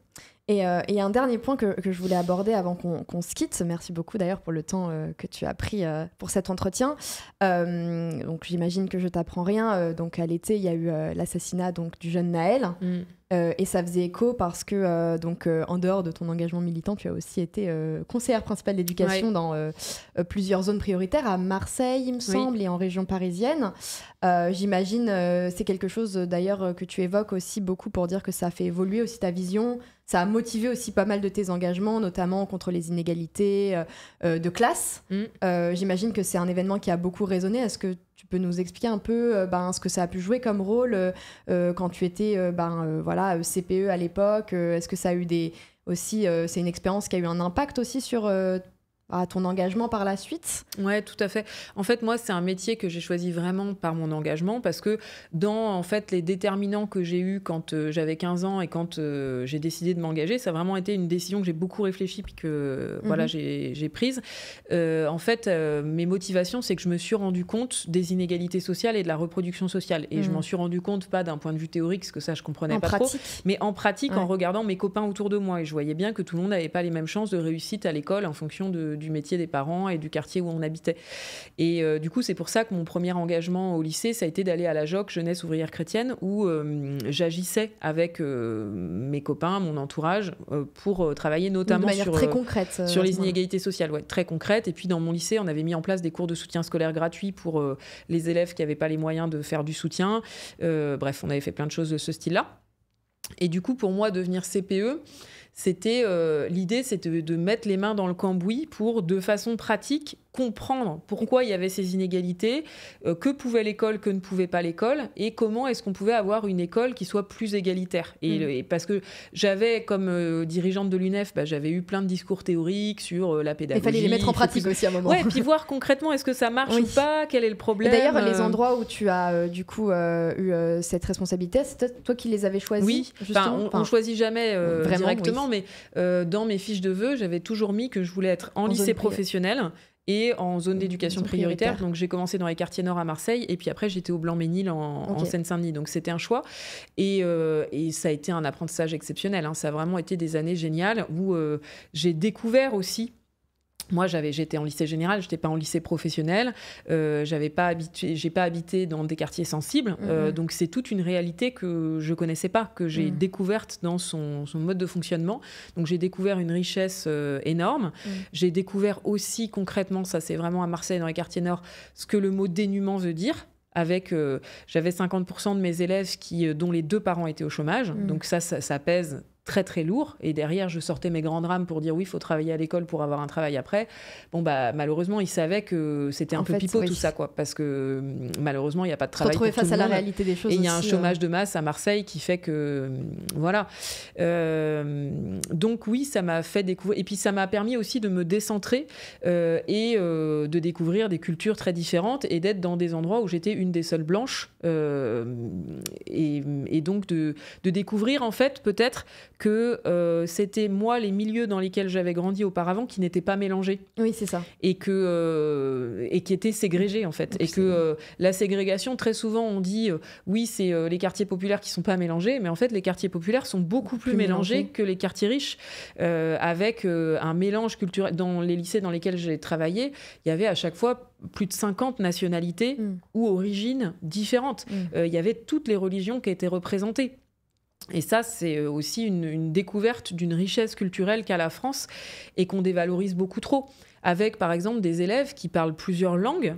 Euh, et, un dernier point que, je voulais aborder avant qu'on se quitte, merci beaucoup d'ailleurs pour le temps euh, que tu as pris euh, pour cet entretien. donc j'imagine que je t'apprends rien. donc à l'été, il y a eu l'assassinat donc du jeune Naël. Euh, et ça faisait écho parce que, euh, donc, euh, en dehors de ton engagement militant, tu as aussi été conseillère principale d'éducation dans plusieurs zones prioritaires, à Marseille, il me semble, et en région parisienne. J'imagine, c'est quelque chose d'ailleurs que tu évoques aussi beaucoup pour dire que ça a fait évoluer aussi ta vision, ça a motivé aussi pas mal de tes engagements, notamment contre les inégalités de classe. Mm. J'imagine que c'est un événement qui a beaucoup résonné. Est-ce que tu peux nous expliquer un peu euh, ben, ce que ça a pu jouer comme rôle euh, euh, quand tu étais ben, voilà, CPE à l'époque Est-ce que ça a eu des, aussi, c'est une expérience qui a eu un impact aussi sur à ton engagement par la suite Ouais, tout à fait. En fait, moi, c'est un métier que j'ai choisi vraiment par mon engagement parce que dans en fait les déterminants que j'ai eu quand euh, j'avais 15 ans et quand euh, j'ai décidé de m'engager, ça a vraiment été une décision que j'ai beaucoup réfléchi puis que mhm. voilà j'ai prise. Euh, en fait, mes motivations, c'est que je me suis rendu compte des inégalités sociales et de la reproduction sociale et je mhm. m'en suis rendu compte pas d'un point de vue théorique, parce que ça je comprenais pas trop, mais en pratique en regardant mes copains autour de moi et je voyais bien que tout le monde n'avait pas les mêmes chances de réussite à l'école en fonction de du métier des parents et du quartier où on habitait. Et euh, du coup, c'est pour ça que mon premier engagement au lycée, ça a été d'aller à la JOC, Jeunesse ouvrière chrétienne, où euh, j'agissais avec euh, mes copains, mon entourage, pour travailler notamment sur, sur les inégalités sociales, ouais, très concrètes. Et puis dans mon lycée, on avait mis en place des cours de soutien scolaire gratuits pour les élèves qui n'avaient pas les moyens de faire du soutien. bref, on avait fait plein de choses de ce style-là. Et du coup, pour moi, devenir CPE, c'était euh, l'idée, c'était de, mettre les mains dans le cambouis pour, de façon pratique, comprendre pourquoi il y avait ces inégalités, euh, que pouvait l'école, que ne pouvait pas l'école, et comment est-ce qu'on pouvait avoir une école qui soit plus égalitaire. Et, mm. parce que j'avais, comme euh, dirigeante de l'UNEF, bah, j'avais eu plein de discours théoriques sur euh, la pédagogie. Il fallait les mettre en pratique aussi à un moment. Ouais, puis voir concrètement est-ce que ça marche ou pas, quel est le problème. D'ailleurs, les endroits où tu as du coup eu cette responsabilité, c'est toi qui les avais choisis. Oui, on, choisit jamais vraiment, directement, mais dans mes fiches de vœux, j'avais toujours mis que je voulais être en, lycée professionnel et en zone d'éducation prioritaire. Donc j'ai commencé dans les quartiers nord à Marseille et puis après j'étais au Blanc-Ménil en, Seine-Saint-Denis. Donc c'était un choix euh, et, ça a été un apprentissage exceptionnel. Hein. Ça a vraiment été des années géniales où euh, j'ai découvert aussi moi, j'avais, j'étais en lycée général, Je n'étais pas en lycée professionnel. Euh, j'avais pas j'ai pas habité dans des quartiers sensibles. Euh, mhm. donc c'est toute une réalité que je connaissais pas, que j'ai mhm. découverte dans son, son, mode de fonctionnement. Donc j'ai découvert une richesse euh, énorme. Mhm. J'ai découvert aussi concrètement, ça c'est vraiment à Marseille dans les quartiers nord, ce que le mot dénuement veut dire avec euh, j'avais 50% de mes élèves qui dont les deux parents étaient au chômage donc ça, ça, ça pèse très très lourd et derrière je sortais mes grands drames pour dire oui il faut travailler à l'école pour avoir un travail après bon bah malheureusement ils savaient que c'était un peu pipeau tout ça quoi parce que hum, malheureusement il n'y a pas de travail face à la réalité des choses et il y a un euh. chômage de masse à Marseille qui fait que hum, voilà euh, donc oui ça m'a fait découvrir et puis ça m'a permis aussi de me décentrer euh, et de découvrir des cultures très différentes et d'être dans des endroits où j'étais une des seules blanches euh, et, donc de, découvrir en fait peut-être que euh, c'était moi les milieux dans lesquels j'avais grandi auparavant qui n'étaient pas mélangés. Oui, c'est ça. Et, que, euh, et qui étaient ségrégés en fait. et que la ségrégation, très souvent on dit oui, c'est les quartiers populaires qui sont pas mélangés, mais en fait les quartiers populaires sont beaucoup plus, mélangés, que les quartiers riches, avec un mélange culturel. Dans les lycées dans lesquels j'ai travaillé, il y avait à chaque fois plus de 50 nationalités mm. ou origines différentes. Mm. Euh, il y avait toutes les religions qui étaient représentées. Et ça, c'est euh, aussi une découverte d'une richesse culturelle qu'a la France et qu'on dévalorise beaucoup trop. Avec, par exemple, des élèves qui parlent plusieurs langues,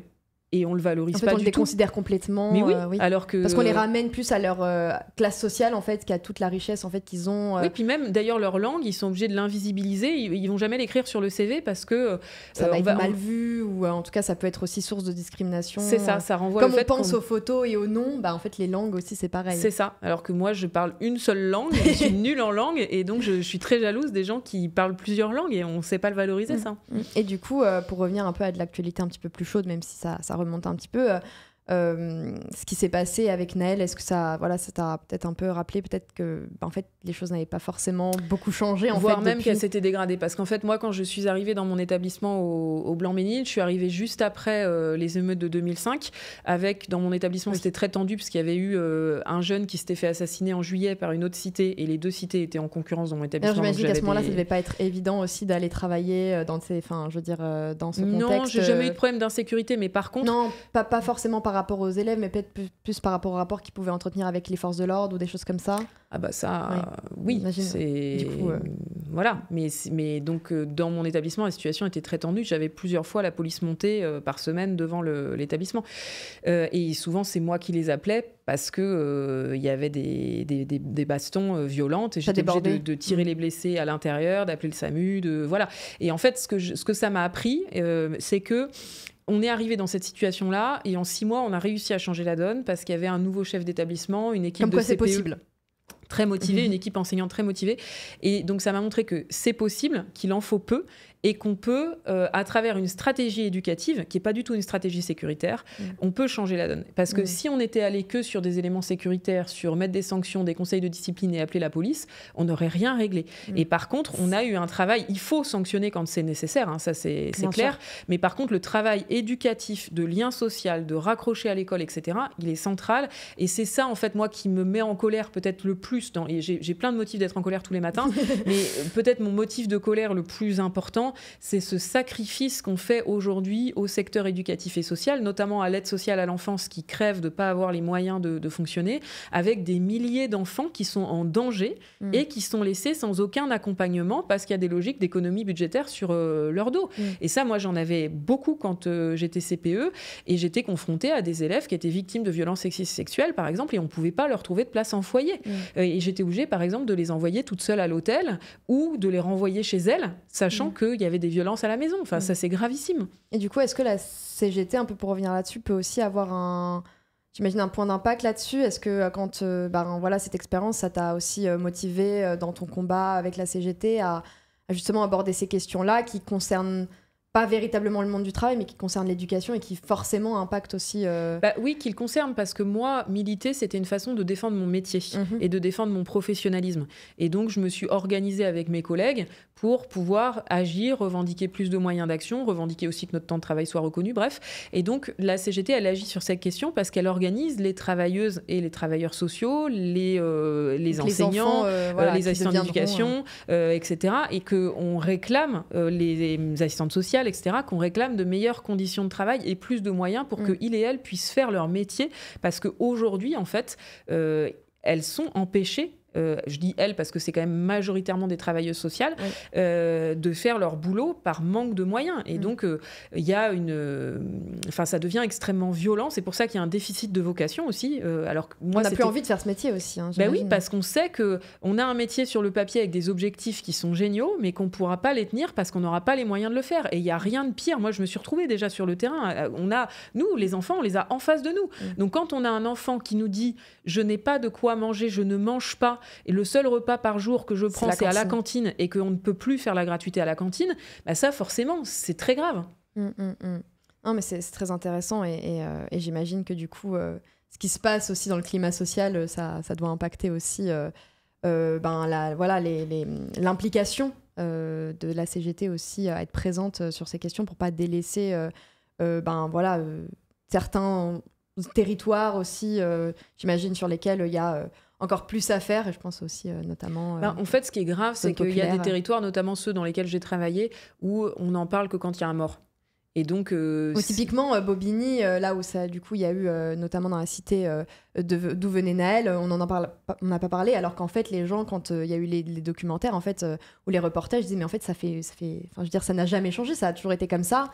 et on le valorise en fait, on du les considère complètement. Mais euh, oui, alors que parce qu'on les ramène plus à leur euh, classe sociale en fait qu'à toute la richesse en fait qu'ils ont. Euh. Oui, puis même d'ailleurs leur langue, ils sont obligés de l'invisibiliser. Ils, ne vont jamais l'écrire sur le CV parce que ça va être mal vu ou en tout cas ça peut être aussi source de discrimination. C'est ça, ça renvoie. Comme on pense aux photos et aux noms, bah en fait les langues aussi c'est pareil. C'est ça. Alors que moi je parle une seule langue, je suis nulle en langue et donc je, suis très jalouse des gens qui parlent plusieurs langues et on sait pas le valoriser mm. ça. Mm. Et du coup pour revenir un peu à de l'actualité un petit peu plus chaude, même si ça ça remonte un petit peu, euh, euh, ce qui s'est passé avec Naël, est-ce que ça, voilà, ça t'a peut-être un peu rappelé peut-être que, ben, en fait, les choses n'avaient pas forcément beaucoup changé, en voire fait, même qu'elle qu'elles s'étaient dégradées. Parce qu'en fait, moi, quand je suis arrivée dans mon établissement au, Blanc-Ménil, je suis arrivée juste après euh, les émeutes de 2005. Avec, dans mon établissement, c'était très tendu parce qu'il y avait eu euh, un jeune qui s'était fait assassiner en juillet par une autre cité, et les deux cités étaient en concurrence dans mon établissement. J'imagine qu'à ce moment-là, ça devait pas être évident aussi d'aller travailler dans ces, enfin, je veux dire, dans ce contexte. Non, j'ai jamais eu de problème d'insécurité, mais par contre, non, pas, pas forcément par par rapport aux élèves, mais peut-être plus, par rapport au rapport qu'ils pouvaient entretenir avec les forces de l'ordre ou des choses comme ça Ah bah ça, oui, c'est... Euh. Voilà, mais, mais donc euh, dans mon établissement, la situation était très tendue. J'avais plusieurs fois la police montée euh, par semaine devant l'établissement. et souvent, c'est moi qui les appelais parce que il y avait des, des, bastons violentes et j'étais obligée de, de, tirer mm. les blessés à l'intérieur, d'appeler le SAMU, de voilà. Et en fait, ce que, ce que ça m'a appris, c'est que on est arrivé dans cette situation-là et en six mois, on a réussi à changer la donne parce qu'il y avait un nouveau chef d'établissement, une équipe quoi e possible très motivée, mhm. une équipe enseignante très motivée. Et donc ça m'a montré que c'est possible, qu'il en faut peu, et qu'on peut, euh, à travers une stratégie éducative, qui n'est pas du tout une stratégie sécuritaire, mm. on peut changer la donne. Parce que mm. si on était allé que sur des éléments sécuritaires, sur mettre des sanctions, des conseils de discipline et appeler la police, on n'aurait rien réglé. Mm. Et par contre, on a eu un travail, il faut sanctionner quand c'est nécessaire, hein, ça c'est clair, mais par contre, le travail éducatif de lien social, de raccrocher à l'école, etc., il est central. Et c'est ça, en fait, moi, qui me met en colère peut-être le plus, et j'ai plein de motifs d'être en colère tous les matins, mais euh, peut-être mon motif de colère le plus important, c'est ce sacrifice qu'on fait aujourd'hui au secteur éducatif et social, notamment à l'aide sociale à l'enfance qui crève de ne pas avoir les moyens de, fonctionner, avec des milliers d'enfants qui sont en danger mm. et qui sont laissés sans aucun accompagnement parce qu'il y a des logiques d'économie budgétaire sur euh, leur dos. Mm. Et ça, moi, j'en avais beaucoup quand euh, j'étais CPE et j'étais confrontée à des élèves qui étaient victimes de violences sexistes sexuelles, par exemple, et on ne pouvait pas leur trouver de place en foyer. Mm. Euh, et j'étais obligée, par exemple, de les envoyer toutes seules à l'hôtel ou de les renvoyer chez elles, sachant qu'il il y avait des violences à la maison. Enfin, mm. ça, c'est gravissime. Et du coup, est-ce que la CGT, un peu pour revenir là-dessus, peut aussi avoir un. J'imagine un point d'impact là-dessus. Est-ce que euh, quand euh, ben, voilà, cette expérience, ça t'a aussi euh, motivé dans ton combat avec la CGT à justement aborder ces questions-là qui concernent pas véritablement le monde du travail, mais qui concerne l'éducation et qui forcément impacte aussi. Euh, bah oui, qui le concerne, parce que moi, militer, c'était une façon de défendre mon métier mhm. et de défendre mon professionnalisme. Et donc, je me suis organisée avec mes collègues pour pouvoir agir, revendiquer plus de moyens d'action, revendiquer aussi que notre temps de travail soit reconnu, bref. Et donc, la CGT, elle agit sur cette question parce qu'elle organise les travailleuses et les travailleurs sociaux, les, euh, les enseignants, euh, les, assistants d'éducation, etc. Et qu'on réclame les assistantes sociales etc., qu'on réclame de meilleures conditions de travail et plus de moyens pour mm. que qu'ils et elles puissent faire leur métier. Parce qu'aujourd'hui, en fait, euh, elles sont empêchées euh, je dis elles parce que c'est quand même majoritairement des travailleuses sociales, euh, de faire leur boulot par manque de moyens. Et mm. donc, euh, il y a une. Enfin, ça devient extrêmement violent. C'est pour ça qu'il y a un déficit de vocation aussi. alors moi, on n'a plus envie de faire ce métier aussi. Hein, ben oui, parce qu'on sait que on a un métier sur le papier avec des objectifs qui sont géniaux, mais qu'on ne pourra pas les tenir parce qu'on n'aura pas les moyens de le faire. Et il n'y a rien de pire. Moi, je me suis retrouvée déjà sur le terrain. On a, nous, les enfants, on les a en face de nous. Mm. Donc, quand on a un enfant qui nous dit Je n'ai pas de quoi manger, je ne mange pas, et le seul repas par jour que je prends, c'est à la cantine et qu'on ne peut plus faire la gratuité à la cantine, bah ça, forcément, c'est très grave. Mmh, mmh, mmh. mais c'est très intéressant euh, et, j'imagine que du coup, euh, ce qui se passe aussi dans le climat social, euh, ça, ça doit impacter aussi ben, voilà, l'implication de la CGT aussi à être présente sur ces questions pour pas délaisser ben, voilà, certains territoires aussi, j'imagine, sur lesquels il y a encore plus à faire, et je pense aussi euh, notamment. Euh, ben, en fait, ce qui est grave, c'est qu'il y a des territoires, notamment ceux dans lesquels j'ai travaillé, où on n'en parle que quand il y a un mort. Et donc. Euh, typiquement, Bobigny, là où ça, du coup, il y a eu, notamment dans la cité d'où venait Naël, on n'en parle, on n'a pas parlé, alors qu'en fait, les gens, quand il y a eu les, documentaires, en fait, ou les reportages, disent mais en fait, ça fait. Ça fait... je veux dire, ça n'a jamais changé, ça a toujours été comme ça.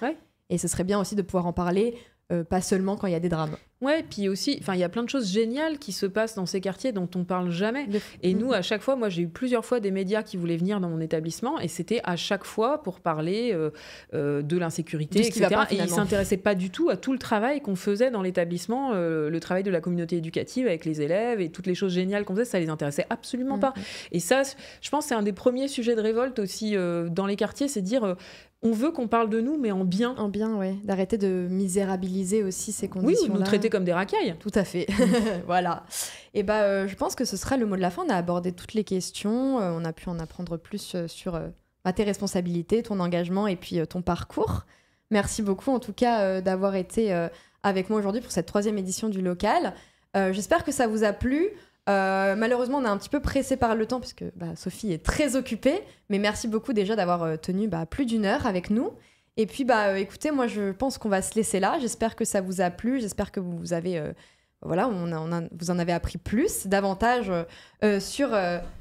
Et ce serait bien aussi de pouvoir en parler, euh, pas seulement quand il y a des drames. Ouais, puis aussi, enfin, il y a plein de choses géniales qui se passent dans ces quartiers dont on parle jamais. Et mm. nous, à chaque fois, moi, j'ai eu plusieurs fois des médias qui voulaient venir dans mon établissement, et c'était à chaque fois pour parler euh, euh, de l'insécurité, etc. et ils s'intéressaient pas du tout à tout le travail qu'on faisait dans l'établissement, le travail de la communauté éducative avec les élèves et toutes les choses géniales qu'on faisait, ça les intéressait absolument mm. pas. Et ça, je pense, c'est un des premiers sujets de révolte aussi dans les quartiers, c'est dire on veut qu'on parle de nous, mais en bien. En bien, oui. D'arrêter de misérabiliser aussi ces conditions. là Oui, nous traiter comme des racailles. Tout à fait. voilà. Et eh bah, ben, euh, je pense que ce sera le mot de la fin. On a abordé toutes les questions. Euh, on a pu en apprendre plus euh, sur bah, tes responsabilités, ton engagement et puis ton parcours. Merci beaucoup, en tout cas, d'avoir été avec moi aujourd'hui pour cette troisième édition du local. J'espère que ça vous a plu. Euh, malheureusement, on est un petit peu pressé par le temps puisque bah, Sophie est très occupée. Mais merci beaucoup déjà d'avoir euh, tenu bah, plus d'une heure avec nous. Et puis, bah, euh, écoutez, moi, je pense qu'on va se laisser là. J'espère que ça vous a plu. J'espère que vous avez, voilà, vous en avez appris plus, davantage sur,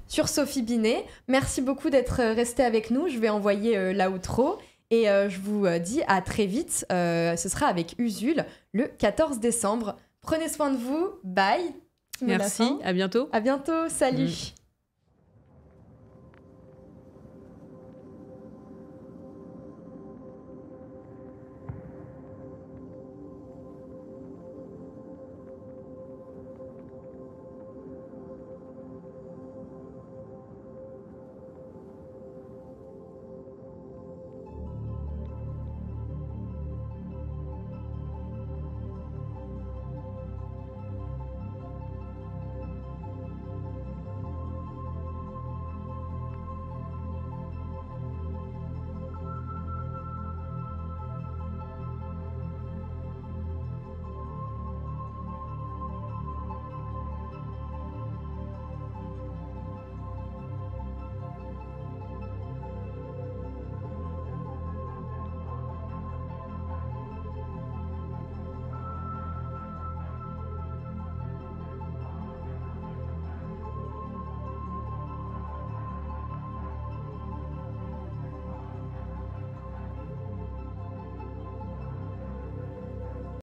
sur Sophie Binet. Merci beaucoup d'être resté avec nous. Je vais envoyer outro Et je vous dis à très vite. ce sera avec Usul le 14 décembre. Prenez soin de vous. Bye. Merci, à bientôt. À bientôt, salut. Mm.